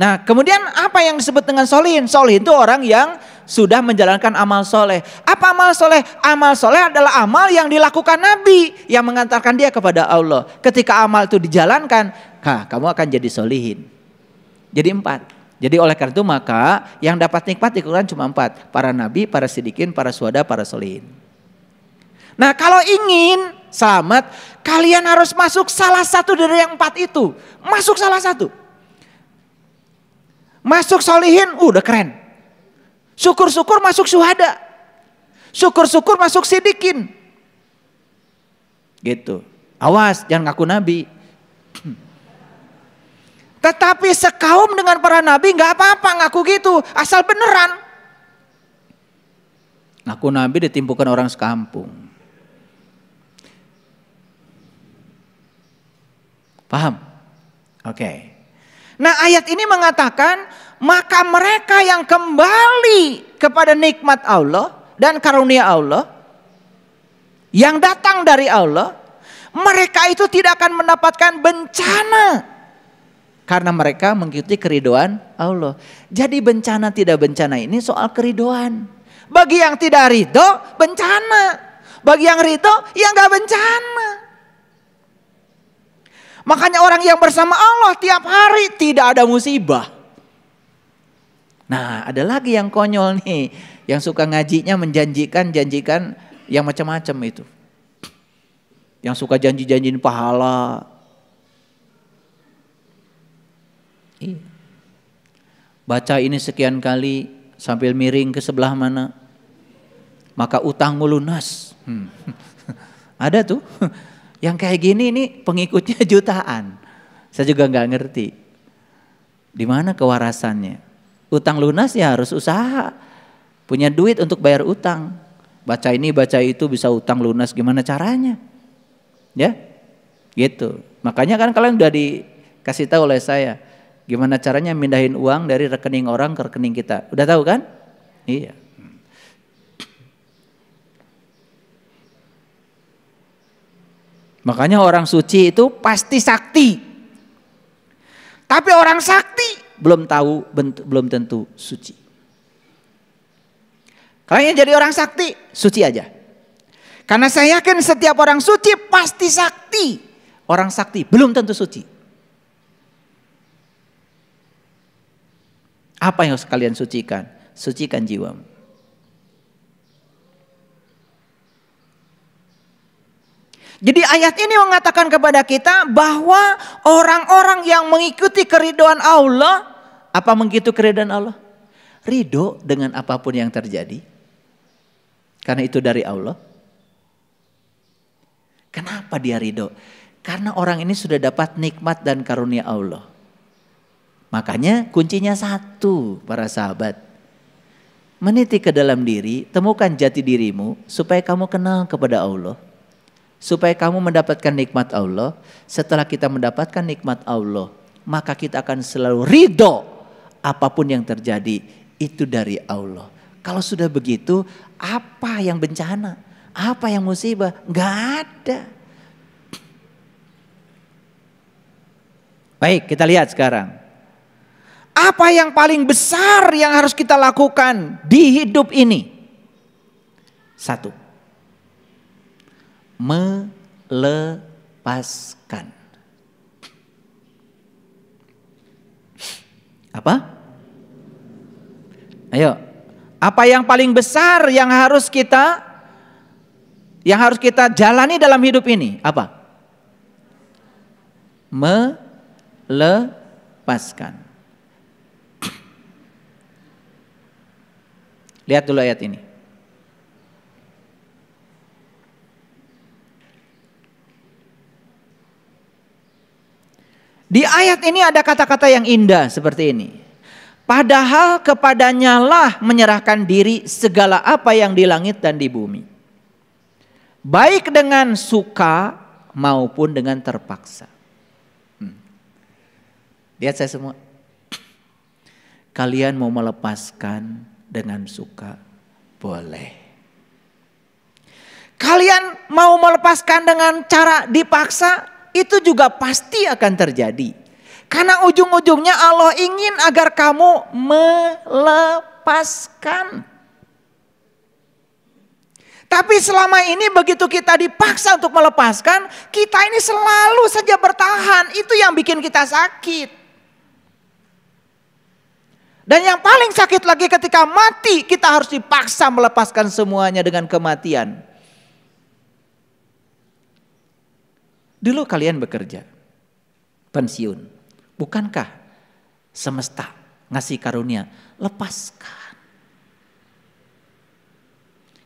Nah kemudian apa yang disebut dengan solihin? Solihin itu orang yang sudah menjalankan amal soleh. Apa amal soleh? Amal soleh adalah amal yang dilakukan Nabi yang mengantarkan dia kepada Allah. Ketika amal itu dijalankan, nah, kamu akan jadi solihin. Jadi empat. Jadi oleh karena itu maka yang dapat nikmat di Quran cuma empat. Para nabi, para sidikin, para suada, para solihin. Nah kalau ingin selamat, kalian harus masuk salah satu dari yang empat itu. Masuk salah satu. Masuk solihin, uh, udah keren. Syukur-syukur masuk syuhada. Syukur-syukur masuk sidikin. Gitu. Awas, jangan ngaku nabi. [CLEARS THROAT] Tetapi sekaum dengan para nabi nggak apa-apa ngaku gitu, asal beneran. Ngaku nabi ditimpukan orang sekampung. Paham? Oke. Okay. Nah ayat ini mengatakan maka mereka yang kembali kepada nikmat Allah dan karunia Allah yang datang dari Allah mereka itu tidak akan mendapatkan bencana karena mereka mengikuti keridoan Allah. Jadi bencana tidak bencana ini soal keridoan. Bagi yang tidak ridho bencana, bagi yang ridho ya nggak bencana. Makanya orang yang bersama Allah tiap hari tidak ada musibah. Nah ada lagi yang konyol nih. Yang suka ngajinya menjanjikan-janjikan yang macam-macam itu. Yang suka janji-janjiin pahala. Iya. Baca ini sekian kali sambil miring ke sebelah mana. Maka utangmu lunas. Hmm. [LAUGHS] ada tuh. [LAUGHS] Yang kayak gini ini pengikutnya [LAUGHS] jutaan. Saya juga nggak ngerti. Di mana kewarasannya? Utang lunas ya harus usaha. Punya duit untuk bayar utang. Baca ini, baca itu bisa utang lunas gimana caranya? Ya? Gitu. Makanya kan kalian udah dikasih tahu oleh saya gimana caranya mindahin uang dari rekening orang ke rekening kita. Udah tahu kan? Iya. Makanya orang suci itu pasti sakti. Tapi orang sakti belum tahu bentuk, belum tentu suci. Kalian jadi orang sakti, suci aja. Karena saya yakin setiap orang suci pasti sakti. Orang sakti belum tentu suci. Apa yang kalian sucikan? Sucikan jiwamu. Jadi ayat ini mengatakan kepada kita bahwa orang-orang yang mengikuti keriduan Allah, apa mengikuti keridoan Allah? Ridho dengan apapun yang terjadi. Karena itu dari Allah. Kenapa dia ridho? Karena orang ini sudah dapat nikmat dan karunia Allah. Makanya kuncinya satu para sahabat. Meniti ke dalam diri, temukan jati dirimu supaya kamu kenal kepada Allah supaya kamu mendapatkan nikmat Allah. Setelah kita mendapatkan nikmat Allah, maka kita akan selalu ridho apapun yang terjadi itu dari Allah. Kalau sudah begitu, apa yang bencana? Apa yang musibah? Gak ada. Baik, kita lihat sekarang. Apa yang paling besar yang harus kita lakukan di hidup ini? Satu, melepaskan. Apa? Ayo. Apa yang paling besar yang harus kita yang harus kita jalani dalam hidup ini? Apa? Melepaskan. Lihat dulu ayat ini. Di ayat ini ada kata-kata yang indah seperti ini. Padahal kepadanya lah menyerahkan diri segala apa yang di langit dan di bumi. Baik dengan suka maupun dengan terpaksa. Hmm. Lihat saya semua. Kalian mau melepaskan dengan suka, boleh. Kalian mau melepaskan dengan cara dipaksa, itu juga pasti akan terjadi. Karena ujung-ujungnya Allah ingin agar kamu melepaskan. Tapi selama ini begitu kita dipaksa untuk melepaskan, kita ini selalu saja bertahan. Itu yang bikin kita sakit. Dan yang paling sakit lagi ketika mati kita harus dipaksa melepaskan semuanya dengan kematian. Dulu kalian bekerja, pensiun. Bukankah semesta ngasih karunia? Lepaskan.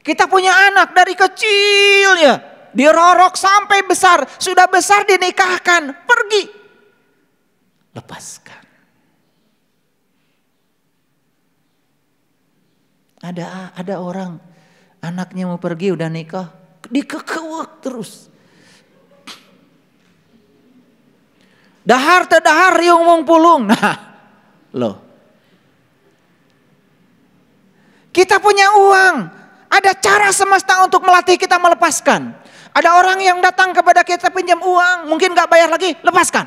Kita punya anak dari kecil ya. Dirorok sampai besar. Sudah besar dinikahkan. Pergi. Lepaskan. Ada ada orang anaknya mau pergi udah nikah dikekewek terus. Dahar teh dahar riung mung pulung. [LAUGHS] Nah, loh. Kita punya uang. Ada cara semesta untuk melatih kita melepaskan. Ada orang yang datang kepada kita pinjam uang, mungkin gak bayar lagi, lepaskan.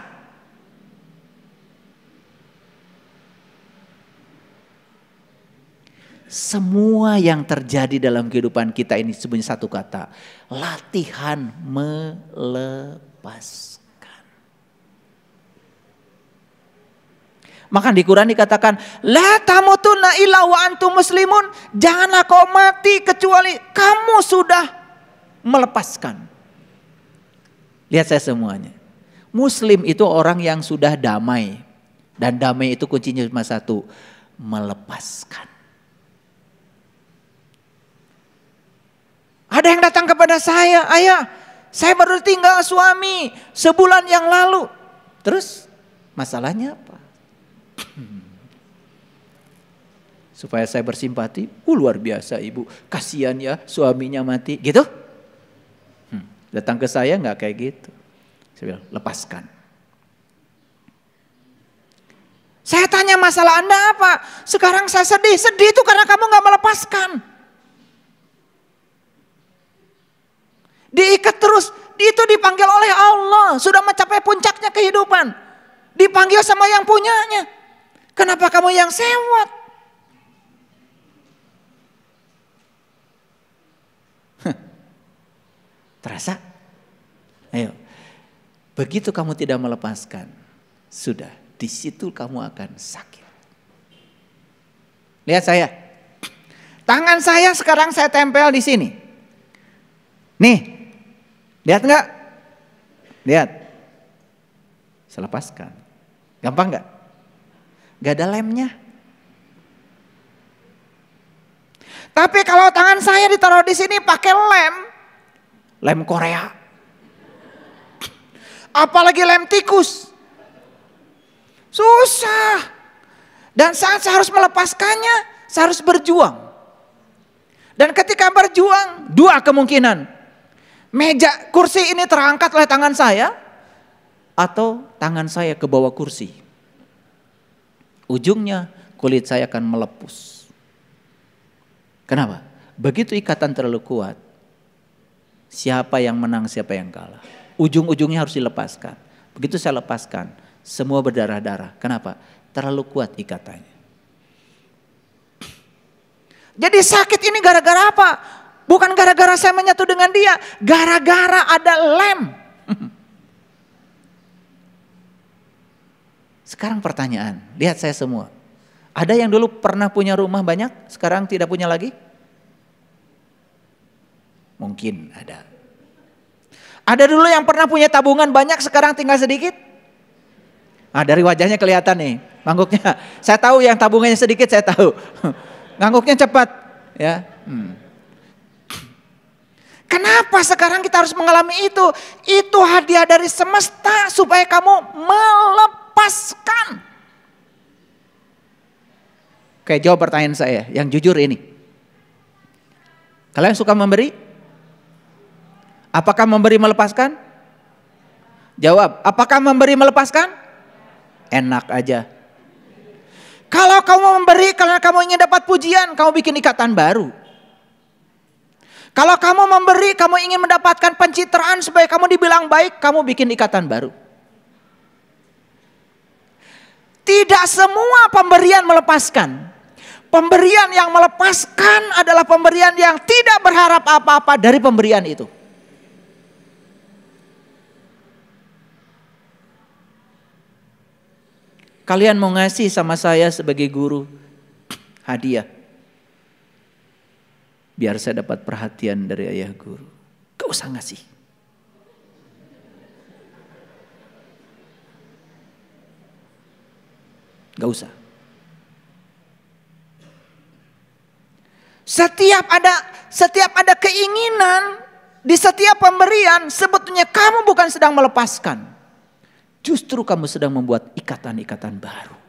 Semua yang terjadi dalam kehidupan kita ini sebenarnya satu kata. Latihan melepas. Maka di Quran dikatakan, La tamutunna illa wa antum muslimun. Janganlah kau mati kecuali kamu sudah melepaskan. Lihat saya semuanya. Muslim itu orang yang sudah damai. Dan damai itu kuncinya cuma satu. Melepaskan. Ada yang datang kepada saya, ayah saya baru tinggal suami sebulan yang lalu. Terus masalahnya apa? supaya saya bersimpati. Uh, luar biasa ibu, kasihan ya suaminya mati, gitu. Hmm. Datang ke saya nggak kayak gitu. Saya bilang, lepaskan. Saya tanya masalah Anda apa? Sekarang saya sedih. Sedih itu karena kamu nggak melepaskan. Diikat terus, itu dipanggil oleh Allah. Sudah mencapai puncaknya kehidupan. Dipanggil sama yang punyanya. Kenapa kamu yang sewot? Terasa? Ayo. Begitu kamu tidak melepaskan, sudah di situ kamu akan sakit. Lihat saya. Tangan saya sekarang saya tempel di sini. Nih. Lihat enggak? Lihat. selepaskan, Gampang nggak? Gak ada lemnya. Tapi kalau tangan saya ditaruh di sini pakai lem, lem Korea. Apalagi lem tikus. Susah. Dan saat saya harus melepaskannya, saya harus berjuang. Dan ketika berjuang, dua kemungkinan. Meja kursi ini terangkat oleh tangan saya atau tangan saya ke bawah kursi. Ujungnya kulit saya akan melepus. Kenapa? Begitu ikatan terlalu kuat, Siapa yang menang, siapa yang kalah. Ujung-ujungnya harus dilepaskan. Begitu saya lepaskan, semua berdarah-darah. Kenapa? Terlalu kuat ikatannya. Jadi sakit ini gara-gara apa? Bukan gara-gara saya menyatu dengan dia, gara-gara ada lem. [LAUGHS] Sekarang pertanyaan, lihat saya semua. Ada yang dulu pernah punya rumah banyak, sekarang tidak punya lagi? Mungkin ada. Ada dulu yang pernah punya tabungan banyak sekarang tinggal sedikit? Ah dari wajahnya kelihatan nih mangguknya. [LAUGHS] Saya tahu yang tabungannya sedikit saya tahu. Ngangguknya [LAUGHS] cepat ya. Hmm. Kenapa sekarang kita harus mengalami itu? Itu hadiah dari semesta supaya kamu melepaskan. Oke, jawab pertanyaan saya yang jujur ini. Kalian suka memberi? Apakah memberi melepaskan? Jawab, apakah memberi melepaskan? Enak aja. Kalau kamu memberi karena kamu ingin dapat pujian, kamu bikin ikatan baru. Kalau kamu memberi, kamu ingin mendapatkan pencitraan supaya kamu dibilang baik, kamu bikin ikatan baru. Tidak semua pemberian melepaskan. Pemberian yang melepaskan adalah pemberian yang tidak berharap apa-apa dari pemberian itu. Kalian mau ngasih sama saya sebagai guru hadiah. Biar saya dapat perhatian dari ayah guru. Gak usah ngasih. Gak usah. Setiap ada setiap ada keinginan di setiap pemberian sebetulnya kamu bukan sedang melepaskan. Justru kamu sedang membuat ikatan-ikatan baru.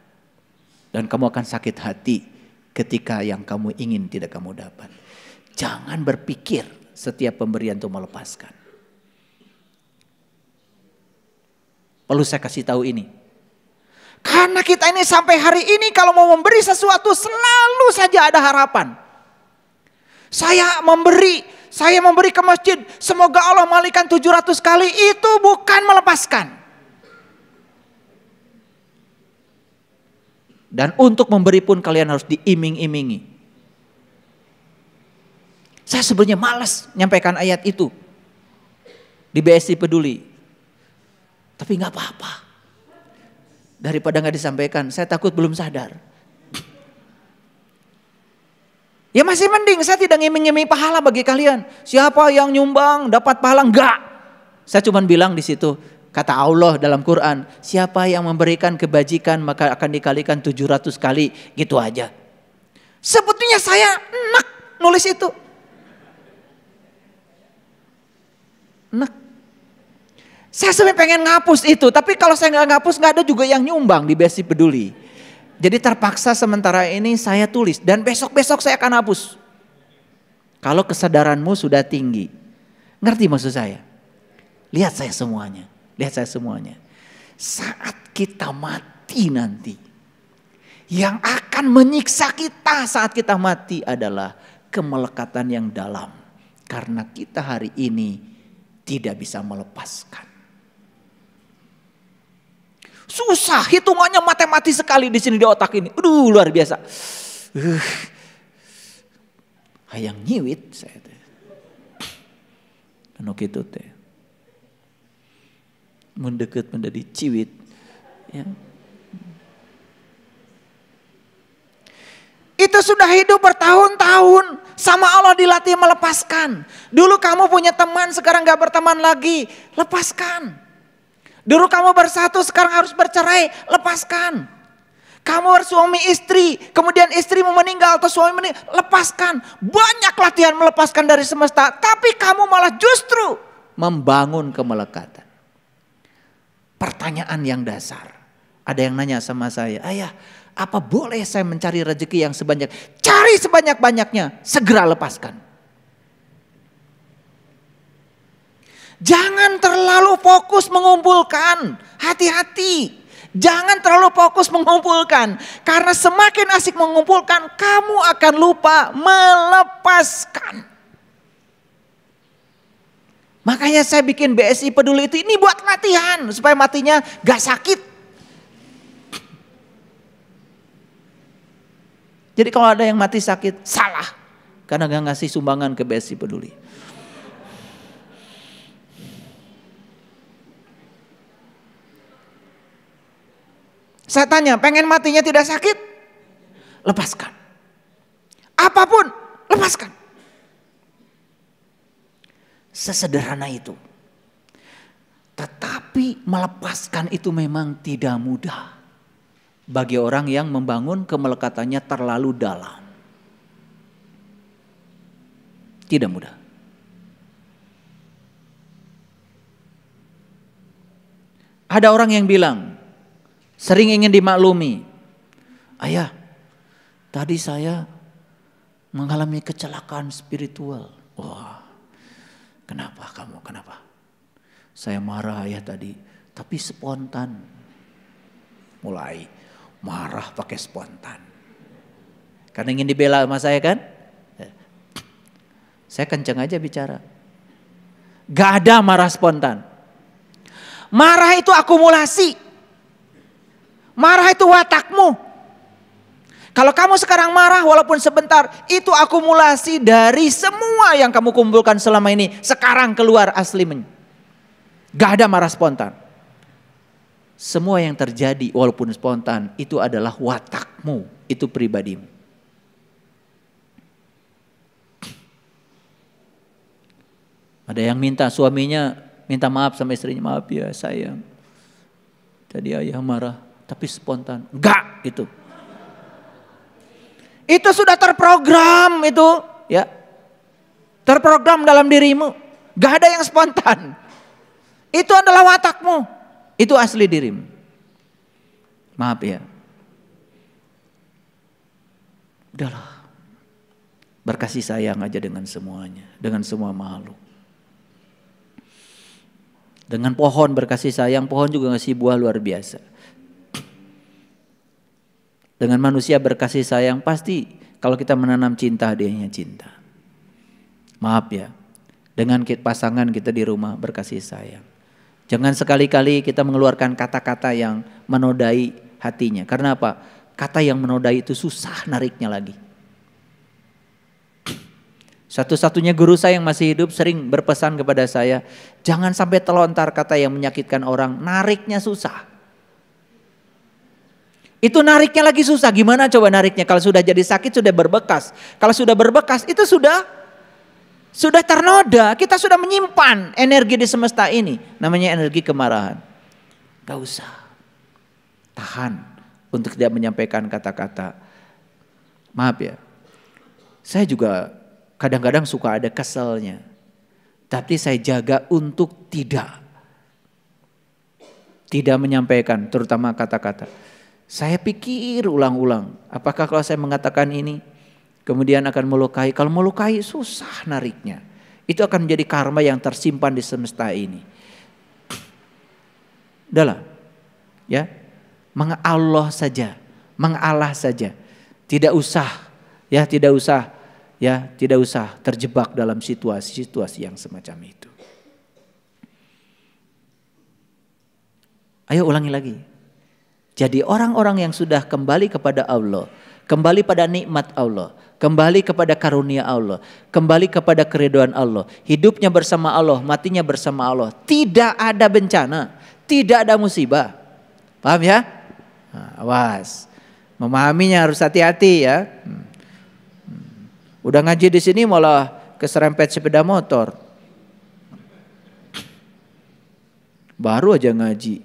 Dan kamu akan sakit hati ketika yang kamu ingin tidak kamu dapat. Jangan berpikir setiap pemberian itu melepaskan. Perlu saya kasih tahu ini. Karena kita ini sampai hari ini kalau mau memberi sesuatu selalu saja ada harapan. Saya memberi, saya memberi ke masjid, semoga Allah tujuh 700 kali itu bukan melepaskan. Dan untuk memberi pun kalian harus diiming-imingi. Saya sebenarnya malas nyampaikan ayat itu. Di BSI peduli. Tapi nggak apa-apa. Daripada nggak disampaikan, saya takut belum sadar. Ya masih mending saya tidak ngiming-ngiming pahala bagi kalian. Siapa yang nyumbang dapat pahala enggak. Saya cuma bilang di situ, Kata Allah dalam Quran, siapa yang memberikan kebajikan maka akan dikalikan 700 kali. Gitu aja. Sebetulnya saya enak nulis itu. Enak. Saya sebenarnya pengen ngapus itu. Tapi kalau saya nggak ngapus nggak ada juga yang nyumbang di besi peduli. Jadi terpaksa sementara ini saya tulis. Dan besok-besok saya akan hapus. Kalau kesadaranmu sudah tinggi. Ngerti maksud saya? Lihat saya semuanya. Lihat saya semuanya. Saat kita mati nanti, yang akan menyiksa kita saat kita mati adalah kemelekatan yang dalam. Karena kita hari ini tidak bisa melepaskan. Susah, hitungannya matematis sekali di sini di otak ini. Aduh, luar biasa. Uh, hayang nyiwit saya teh. gitu teh mendekat menjadi ciwit. Ya. Itu sudah hidup bertahun-tahun. Sama Allah dilatih melepaskan. Dulu kamu punya teman, sekarang gak berteman lagi. Lepaskan. Dulu kamu bersatu, sekarang harus bercerai. Lepaskan. Kamu suami istri, kemudian istrimu meninggal atau suami meninggal. Lepaskan. Banyak latihan melepaskan dari semesta. Tapi kamu malah justru membangun kemelekatan pertanyaan yang dasar. Ada yang nanya sama saya, ayah apa boleh saya mencari rezeki yang sebanyak? Cari sebanyak-banyaknya, segera lepaskan. Jangan terlalu fokus mengumpulkan, hati-hati. Jangan terlalu fokus mengumpulkan, karena semakin asik mengumpulkan, kamu akan lupa melepaskan. Makanya saya bikin BSI peduli itu ini buat latihan supaya matinya gak sakit. Jadi kalau ada yang mati sakit salah karena gak ngasih sumbangan ke BSI peduli. Saya tanya, pengen matinya tidak sakit? Lepaskan. Apapun, lepaskan. Sesederhana itu. Tetapi melepaskan itu memang tidak mudah. Bagi orang yang membangun kemelekatannya terlalu dalam. Tidak mudah. Ada orang yang bilang, sering ingin dimaklumi. Ayah, tadi saya mengalami kecelakaan spiritual. Wah, Kenapa kamu? Kenapa? Saya marah ya tadi, tapi spontan. Mulai marah pakai spontan. Karena ingin dibela sama saya kan? Ya. Saya kenceng aja bicara. Gak ada marah spontan. Marah itu akumulasi. Marah itu watakmu. Kalau kamu sekarang marah walaupun sebentar, itu akumulasi dari semua yang kamu kumpulkan selama ini. Sekarang keluar aslimen. Gak ada marah spontan. Semua yang terjadi walaupun spontan itu adalah watakmu, itu pribadimu. Ada yang minta suaminya minta maaf sama istrinya, maaf ya saya. Tadi ayah marah, tapi spontan. Enggak itu. Itu sudah terprogram itu, ya. Terprogram dalam dirimu. Gak ada yang spontan. Itu adalah watakmu. Itu asli dirimu. Maaf ya. Udahlah. Berkasih sayang aja dengan semuanya, dengan semua makhluk. Dengan pohon berkasih sayang, pohon juga ngasih buah luar biasa. Dengan manusia berkasih sayang pasti kalau kita menanam cinta dia hanya cinta. Maaf ya. Dengan pasangan kita di rumah berkasih sayang. Jangan sekali-kali kita mengeluarkan kata-kata yang menodai hatinya. Karena apa? Kata yang menodai itu susah nariknya lagi. Satu-satunya guru saya yang masih hidup sering berpesan kepada saya, jangan sampai telontar kata yang menyakitkan orang, nariknya susah. Itu nariknya lagi susah. Gimana coba nariknya kalau sudah jadi sakit sudah berbekas. Kalau sudah berbekas itu sudah sudah ternoda. Kita sudah menyimpan energi di semesta ini. Namanya energi kemarahan. Gak usah. Tahan untuk tidak menyampaikan kata-kata. Maaf ya. Saya juga kadang-kadang suka ada keselnya. Tapi saya jaga untuk tidak. Tidak menyampaikan terutama kata-kata. Saya pikir ulang-ulang, apakah kalau saya mengatakan ini kemudian akan melukai? Kalau melukai susah nariknya. Itu akan menjadi karma yang tersimpan di semesta ini. Dalam Ya. Mengallah saja, mengalah saja. Tidak usah ya, tidak usah ya, tidak usah terjebak dalam situasi-situasi yang semacam itu. Ayo ulangi lagi. Jadi orang-orang yang sudah kembali kepada Allah, kembali pada nikmat Allah, kembali kepada karunia Allah, kembali kepada keriduan Allah, hidupnya bersama Allah, matinya bersama Allah, tidak ada bencana, tidak ada musibah. Paham ya? Nah, awas. Memahaminya harus hati-hati ya. Hmm. Hmm. Udah ngaji di sini malah keserempet sepeda motor. Baru aja ngaji,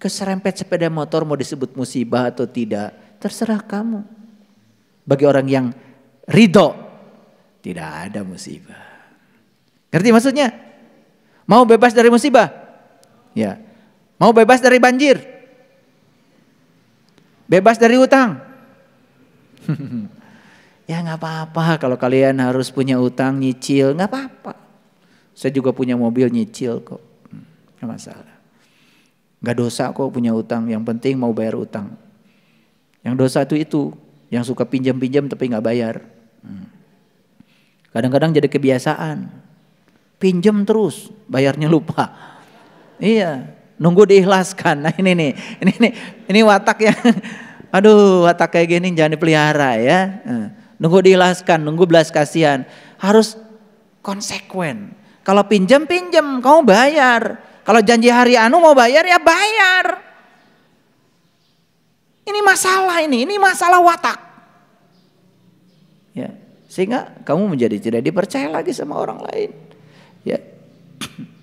keserempet sepeda motor mau disebut musibah atau tidak, terserah kamu. Bagi orang yang ridho, tidak ada musibah. Ngerti maksudnya? Mau bebas dari musibah? Ya. Mau bebas dari banjir? Bebas dari utang? [LAUGHS] ya nggak apa-apa kalau kalian harus punya utang nyicil, nggak apa-apa. Saya juga punya mobil nyicil kok, hmm, nggak masalah. Gak dosa kok punya utang, yang penting mau bayar utang. Yang dosa itu itu, yang suka pinjam-pinjam tapi gak bayar. Hmm. Kadang-kadang jadi kebiasaan. Pinjam terus, bayarnya lupa. [LAUGHS] Iya, nunggu diikhlaskan. Nah ini nih, ini nih, ini watak yang, [LAUGHS] aduh watak kayak gini jangan dipelihara ya. Hmm. Nunggu diikhlaskan, nunggu belas kasihan. Harus konsekuen. Kalau pinjam, pinjam, kamu bayar. Kalau janji hari anu mau bayar ya bayar. Ini masalah ini, ini masalah watak. Ya, sehingga kamu menjadi tidak dipercaya lagi sama orang lain. Ya. [CLEARS THROAT]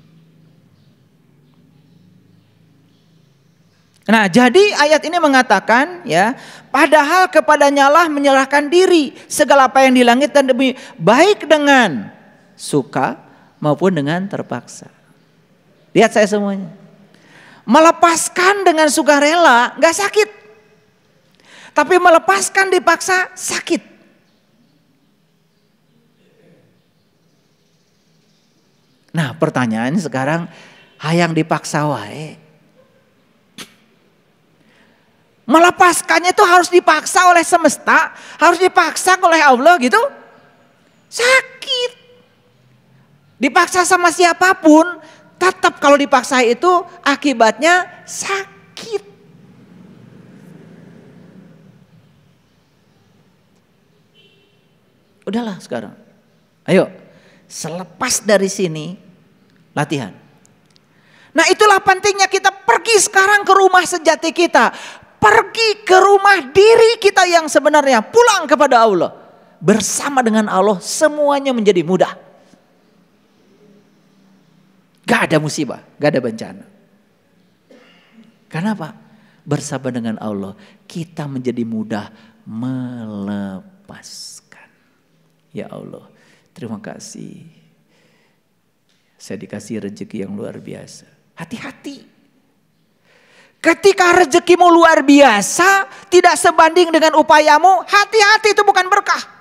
Nah, jadi ayat ini mengatakan ya, padahal kepadanya lah menyerahkan diri segala apa yang di langit dan demi baik dengan suka maupun dengan terpaksa. Lihat saya semuanya. Melepaskan dengan sukarela nggak sakit. Tapi melepaskan dipaksa sakit. Nah pertanyaan sekarang hayang dipaksa wae. Melepaskannya itu harus dipaksa oleh semesta, harus dipaksa oleh Allah gitu. Sakit. Dipaksa sama siapapun, Tetap kalau dipaksa itu akibatnya sakit. Udahlah sekarang. Ayo, selepas dari sini latihan. Nah itulah pentingnya kita pergi sekarang ke rumah sejati kita. Pergi ke rumah diri kita yang sebenarnya. Pulang kepada Allah. Bersama dengan Allah semuanya menjadi mudah. Gak ada musibah, gak ada bencana. Kenapa? Bersama dengan Allah, kita menjadi mudah melepaskan. Ya Allah, terima kasih. Saya dikasih rezeki yang luar biasa. Hati-hati. Ketika rezekimu luar biasa, tidak sebanding dengan upayamu, hati-hati itu bukan berkah.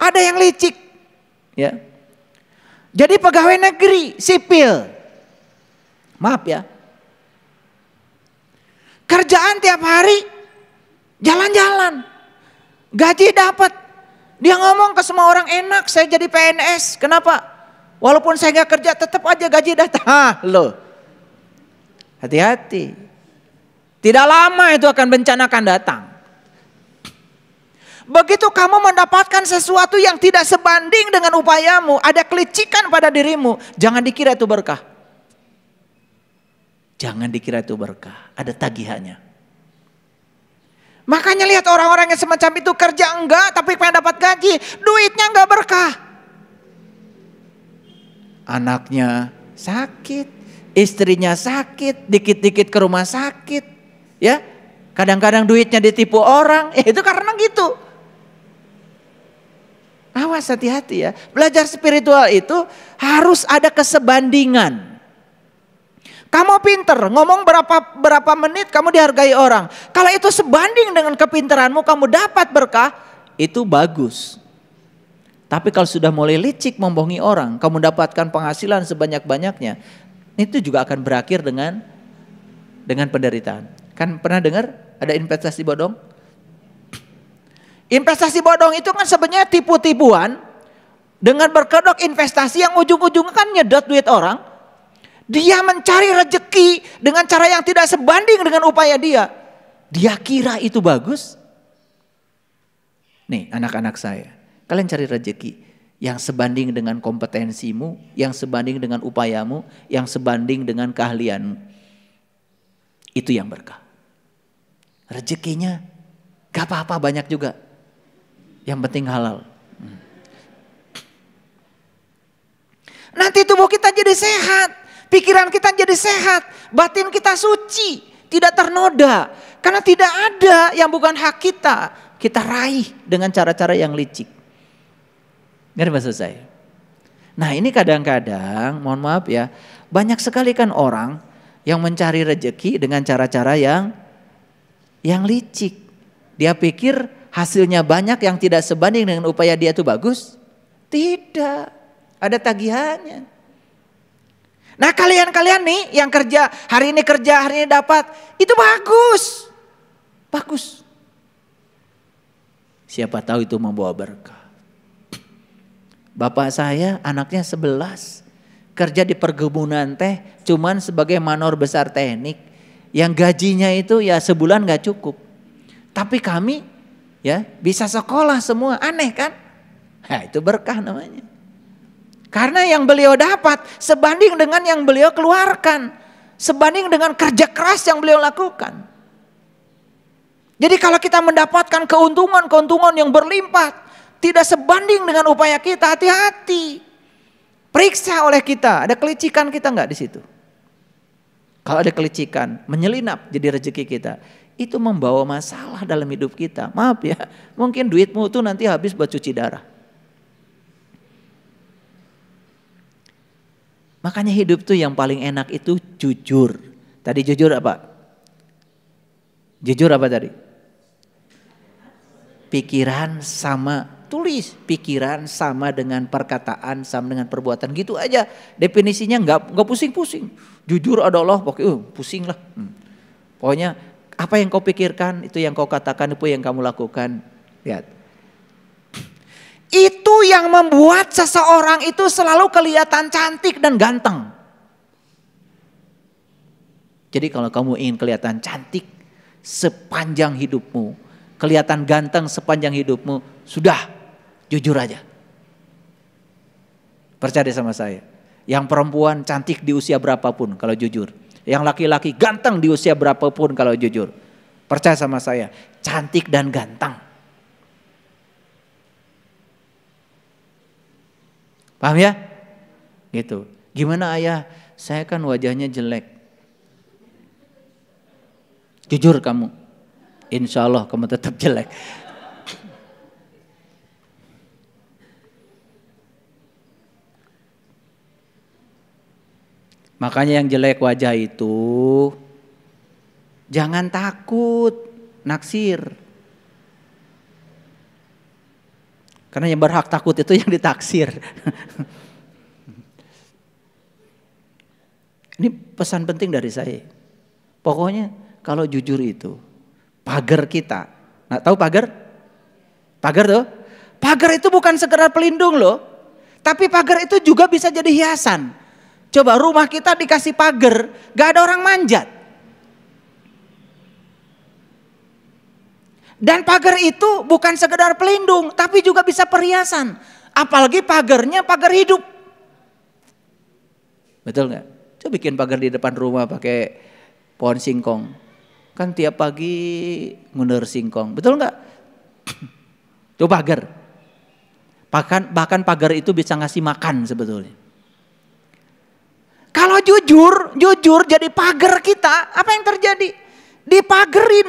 Ada yang licik. Ya. Jadi pegawai negeri, sipil. Maaf ya. Kerjaan tiap hari jalan-jalan. Gaji dapat. Dia ngomong ke semua orang enak, saya jadi PNS. Kenapa? Walaupun saya nggak kerja tetap aja gaji datang. Hah, [LAUGHS] loh. Hati-hati. Tidak lama itu akan bencana akan datang. Begitu kamu mendapatkan sesuatu yang tidak sebanding dengan upayamu, ada kelicikan pada dirimu, jangan dikira itu berkah. Jangan dikira itu berkah, ada tagihannya. Makanya lihat orang-orang yang semacam itu kerja enggak tapi pengen dapat gaji, duitnya enggak berkah. Anaknya sakit, istrinya sakit, dikit-dikit ke rumah sakit, ya. Kadang-kadang duitnya ditipu orang, ya [LAUGHS] itu karena gitu. Awas hati-hati ya. Belajar spiritual itu harus ada kesebandingan. Kamu pinter, ngomong berapa berapa menit kamu dihargai orang. Kalau itu sebanding dengan kepinteranmu kamu dapat berkah, itu bagus. Tapi kalau sudah mulai licik membohongi orang, kamu dapatkan penghasilan sebanyak-banyaknya, itu juga akan berakhir dengan dengan penderitaan. Kan pernah dengar ada investasi bodong? Investasi bodong itu kan sebenarnya tipu-tipuan dengan berkedok investasi yang ujung-ujungnya kan nyedot duit orang. Dia mencari rejeki dengan cara yang tidak sebanding dengan upaya dia. Dia kira itu bagus. Nih anak-anak saya, kalian cari rejeki yang sebanding dengan kompetensimu, yang sebanding dengan upayamu, yang sebanding dengan keahlianmu. Itu yang berkah. Rejekinya gak apa-apa banyak juga. Yang penting halal. Nanti tubuh kita jadi sehat, pikiran kita jadi sehat, batin kita suci, tidak ternoda. Karena tidak ada yang bukan hak kita, kita raih dengan cara-cara yang licik. Ngerti maksud saya? Nah ini kadang-kadang, mohon maaf ya, banyak sekali kan orang yang mencari rejeki dengan cara-cara yang yang licik. Dia pikir hasilnya banyak yang tidak sebanding dengan upaya dia itu bagus? Tidak. Ada tagihannya. Nah kalian-kalian nih yang kerja, hari ini kerja, hari ini dapat, itu bagus. Bagus. Siapa tahu itu membawa berkah. Bapak saya anaknya sebelas kerja di perkebunan teh cuman sebagai manor besar teknik. Yang gajinya itu ya sebulan gak cukup. Tapi kami ya bisa sekolah semua aneh kan nah, itu berkah namanya karena yang beliau dapat sebanding dengan yang beliau keluarkan sebanding dengan kerja keras yang beliau lakukan jadi kalau kita mendapatkan keuntungan-keuntungan yang berlimpah tidak sebanding dengan upaya kita hati-hati periksa oleh kita ada kelicikan kita nggak di situ kalau ada kelicikan menyelinap jadi rezeki kita itu membawa masalah dalam hidup kita. Maaf ya, mungkin duitmu itu nanti habis buat cuci darah. Makanya hidup tuh yang paling enak itu jujur. Tadi jujur apa? Jujur apa tadi? Pikiran sama tulis pikiran sama dengan perkataan sama dengan perbuatan gitu aja definisinya nggak nggak pusing-pusing jujur ada Allah pokoknya uh, pusing lah hmm. pokoknya apa yang kau pikirkan, itu yang kau katakan, itu yang kamu lakukan. Lihat. Itu yang membuat seseorang itu selalu kelihatan cantik dan ganteng. Jadi kalau kamu ingin kelihatan cantik sepanjang hidupmu, kelihatan ganteng sepanjang hidupmu, sudah jujur aja. Percaya sama saya. Yang perempuan cantik di usia berapapun kalau jujur. Yang laki-laki ganteng di usia berapapun kalau jujur. Percaya sama saya, cantik dan ganteng. Paham ya? Gitu. Gimana ayah? Saya kan wajahnya jelek. Jujur kamu. Insya Allah kamu tetap jelek. Makanya yang jelek wajah itu jangan takut naksir. Karena yang berhak takut itu [LAUGHS] yang ditaksir. Ini pesan penting dari saya. Pokoknya kalau jujur itu pagar kita. Nah, tahu pagar? Pagar tuh. Pagar itu bukan sekedar pelindung loh. Tapi pagar itu juga bisa jadi hiasan. Coba rumah kita dikasih pagar, gak ada orang manjat. Dan pagar itu bukan sekedar pelindung, tapi juga bisa perhiasan. Apalagi pagarnya pagar hidup. Betul nggak? Coba bikin pagar di depan rumah pakai pohon singkong. Kan tiap pagi mener singkong. Betul nggak? Coba pagar. Bahkan, bahkan pagar itu bisa ngasih makan sebetulnya. Kalau jujur, jujur jadi pagar kita, apa yang terjadi? Dipagerin.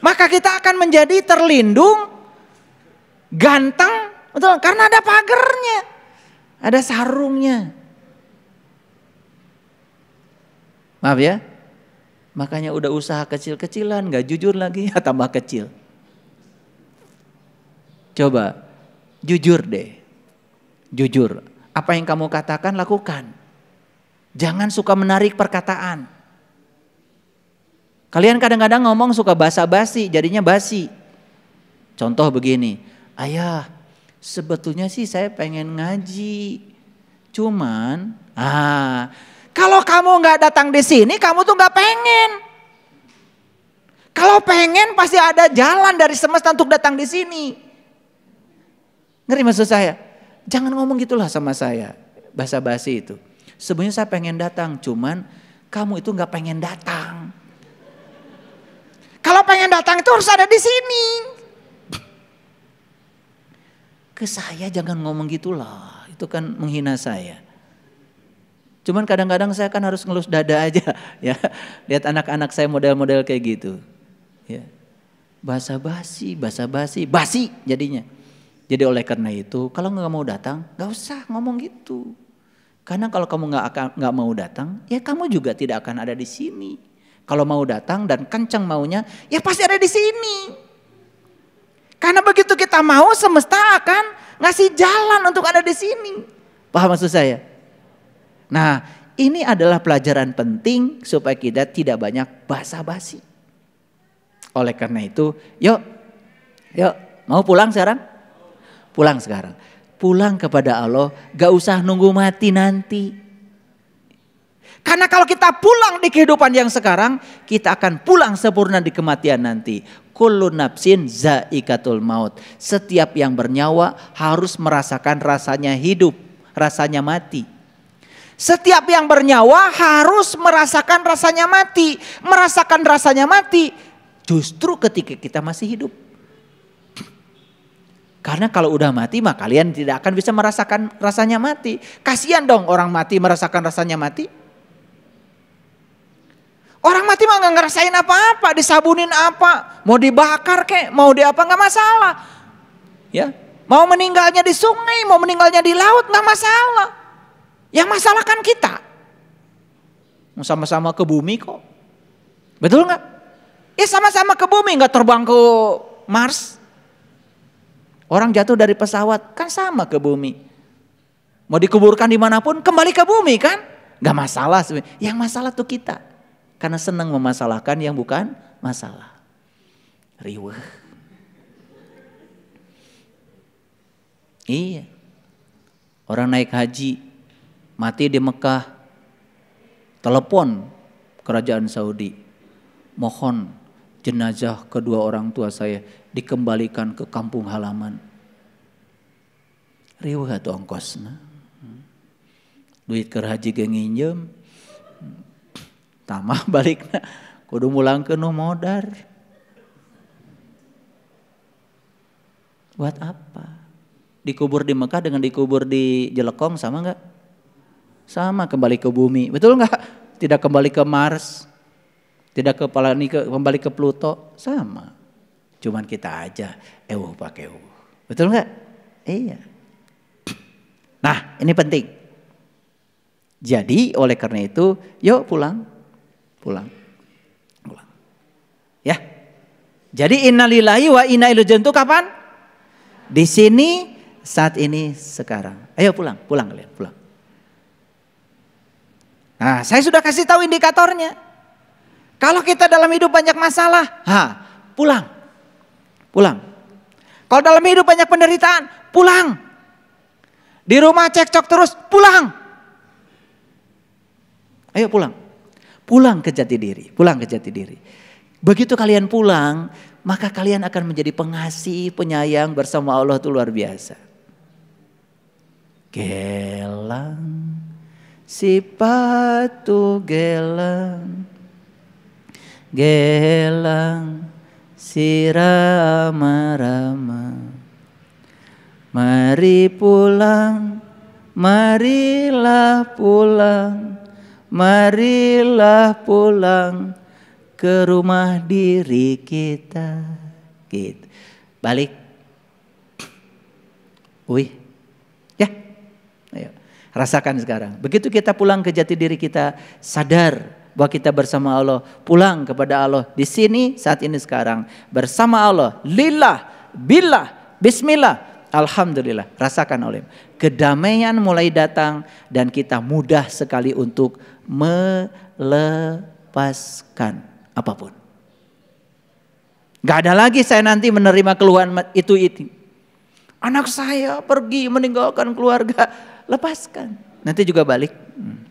Maka kita akan menjadi terlindung, ganteng, betul? Karena ada pagernya, ada sarungnya. Maaf ya, makanya udah usaha kecil-kecilan, gak jujur lagi, ya [LAUGHS] tambah kecil. Coba, jujur deh, jujur apa yang kamu katakan lakukan. Jangan suka menarik perkataan. Kalian kadang-kadang ngomong suka basa-basi, jadinya basi. Contoh begini, ayah sebetulnya sih saya pengen ngaji. Cuman, ah kalau kamu nggak datang di sini, kamu tuh nggak pengen. Kalau pengen pasti ada jalan dari semesta untuk datang di sini. Ngeri maksud saya? Jangan ngomong gitulah sama saya. Basa-basi itu. Sebenarnya saya pengen datang, cuman kamu itu nggak pengen datang. Kalau pengen datang itu harus ada di sini. Ke saya jangan ngomong gitulah, itu kan menghina saya. Cuman kadang-kadang saya kan harus ngelus dada aja, [LAUGHS] ya. Lihat anak-anak saya model-model kayak gitu. Ya. Basa basi, basa basi, basi jadinya. Jadi oleh karena itu, kalau nggak mau datang, nggak usah ngomong gitu. Karena kalau kamu nggak nggak mau datang, ya kamu juga tidak akan ada di sini. Kalau mau datang dan kencang maunya, ya pasti ada di sini. Karena begitu kita mau, semesta akan ngasih jalan untuk ada di sini. Paham maksud saya? Nah, ini adalah pelajaran penting supaya kita tidak banyak basa-basi. Oleh karena itu, yuk, yuk, mau pulang sekarang? Pulang sekarang. Pulang kepada Allah, gak usah nunggu mati nanti. Karena kalau kita pulang di kehidupan yang sekarang, kita akan pulang sempurna di kematian nanti. Kullu nafsin zaikatul maut. Setiap yang bernyawa harus merasakan rasanya hidup, rasanya mati. Setiap yang bernyawa harus merasakan rasanya mati, merasakan rasanya mati justru ketika kita masih hidup. Karena kalau udah mati mah kalian tidak akan bisa merasakan rasanya mati. Kasihan dong orang mati merasakan rasanya mati. Orang mati mah nggak ngerasain apa-apa, disabunin apa, mau dibakar kek, mau di apa nggak masalah. Ya, mau meninggalnya di sungai, mau meninggalnya di laut nggak masalah. Yang masalah kan kita. Sama-sama ke bumi kok. Betul nggak? Ya sama-sama ke bumi, nggak terbang ke Mars. Orang jatuh dari pesawat kan sama ke bumi. Mau dikuburkan dimanapun kembali ke bumi kan? Gak masalah. Yang masalah tuh kita. Karena senang memasalahkan yang bukan masalah. Riweh. Iya. Orang naik haji, mati di Mekah, telepon kerajaan Saudi, mohon jenazah kedua orang tua saya dikembalikan ke kampung halaman. Riuh tuh ongkosnya. Duit ke haji ge nginjem. Tamah [LAUGHS] balikna. Kudu mulang ke nu modar. Buat apa? Dikubur di Mekah dengan dikubur di Jelekong sama nggak? Sama kembali ke bumi. Betul nggak? Tidak kembali ke Mars. Tidak ke, kembali ke Pluto. Sama. Cuman kita aja ewo eh, pakai ewo. Betul nggak? Iya. Nah ini penting. Jadi oleh karena itu yuk pulang. Pulang. Pulang. Ya. Jadi innalillahi wa inna ilaihi itu kapan? Di sini saat ini sekarang. Ayo pulang, pulang kalian, pulang. Nah, saya sudah kasih tahu indikatornya. Kalau kita dalam hidup banyak masalah, ha, pulang pulang. Kalau dalam hidup banyak penderitaan, pulang. Di rumah cekcok terus, pulang. Ayo pulang. Pulang ke jati diri, pulang ke jati diri. Begitu kalian pulang, maka kalian akan menjadi pengasih, penyayang bersama Allah itu luar biasa. Gelang, si patu gelang, gelang, si Rama Mari pulang, marilah pulang, marilah pulang ke rumah diri kita. Gitu. Balik. Wih. Ya. Ayo. Rasakan sekarang. Begitu kita pulang ke jati diri kita, sadar bahwa kita bersama Allah, pulang kepada Allah di sini saat ini sekarang bersama Allah. Lillah, billah, bismillah, alhamdulillah. Rasakan oleh kedamaian mulai datang dan kita mudah sekali untuk melepaskan apapun. Gak ada lagi saya nanti menerima keluhan itu itu. Anak saya pergi meninggalkan keluarga, lepaskan. Nanti juga balik. Hmm.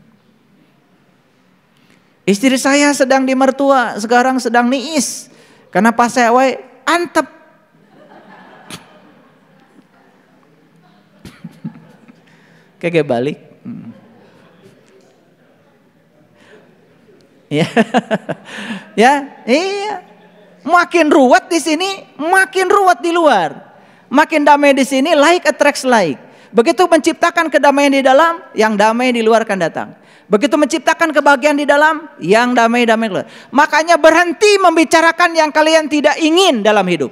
Istri saya sedang di mertua, sekarang sedang niis. Karena pas saya wae antep. [LAUGHS] Kayak balik. Hmm. Ya. [LAUGHS] ya, iya. Makin ruwet di sini, makin ruwet di luar. Makin damai di sini, like attracts like. Begitu menciptakan kedamaian di dalam, yang damai di luar akan datang. Begitu menciptakan kebahagiaan di dalam, yang damai-damai Makanya berhenti membicarakan yang kalian tidak ingin dalam hidup.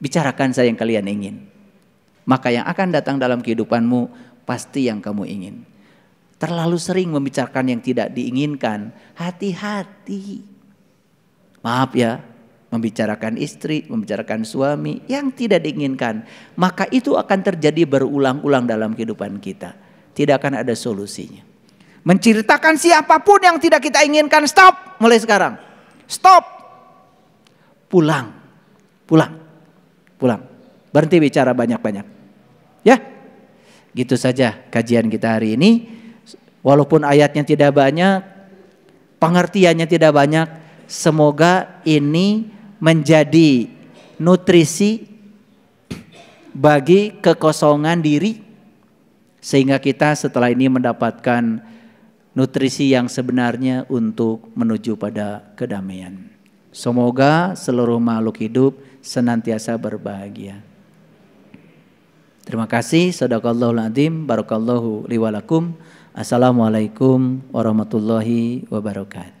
Bicarakan saja yang kalian ingin. Maka yang akan datang dalam kehidupanmu pasti yang kamu ingin. Terlalu sering membicarakan yang tidak diinginkan, hati-hati. Maaf ya, membicarakan istri, membicarakan suami yang tidak diinginkan, maka itu akan terjadi berulang-ulang dalam kehidupan kita. Tidak akan ada solusinya. Menceritakan siapapun yang tidak kita inginkan, stop mulai sekarang. Stop. Pulang. Pulang. Pulang. Berhenti bicara banyak-banyak. Ya. Gitu saja kajian kita hari ini. Walaupun ayatnya tidak banyak, pengertiannya tidak banyak, semoga ini menjadi nutrisi bagi kekosongan diri sehingga kita setelah ini mendapatkan nutrisi yang sebenarnya untuk menuju pada kedamaian. Semoga seluruh makhluk hidup senantiasa berbahagia. Terima kasih. Sadaqallahul adzim. Barakallahu liwalakum. Assalamualaikum warahmatullahi wabarakatuh.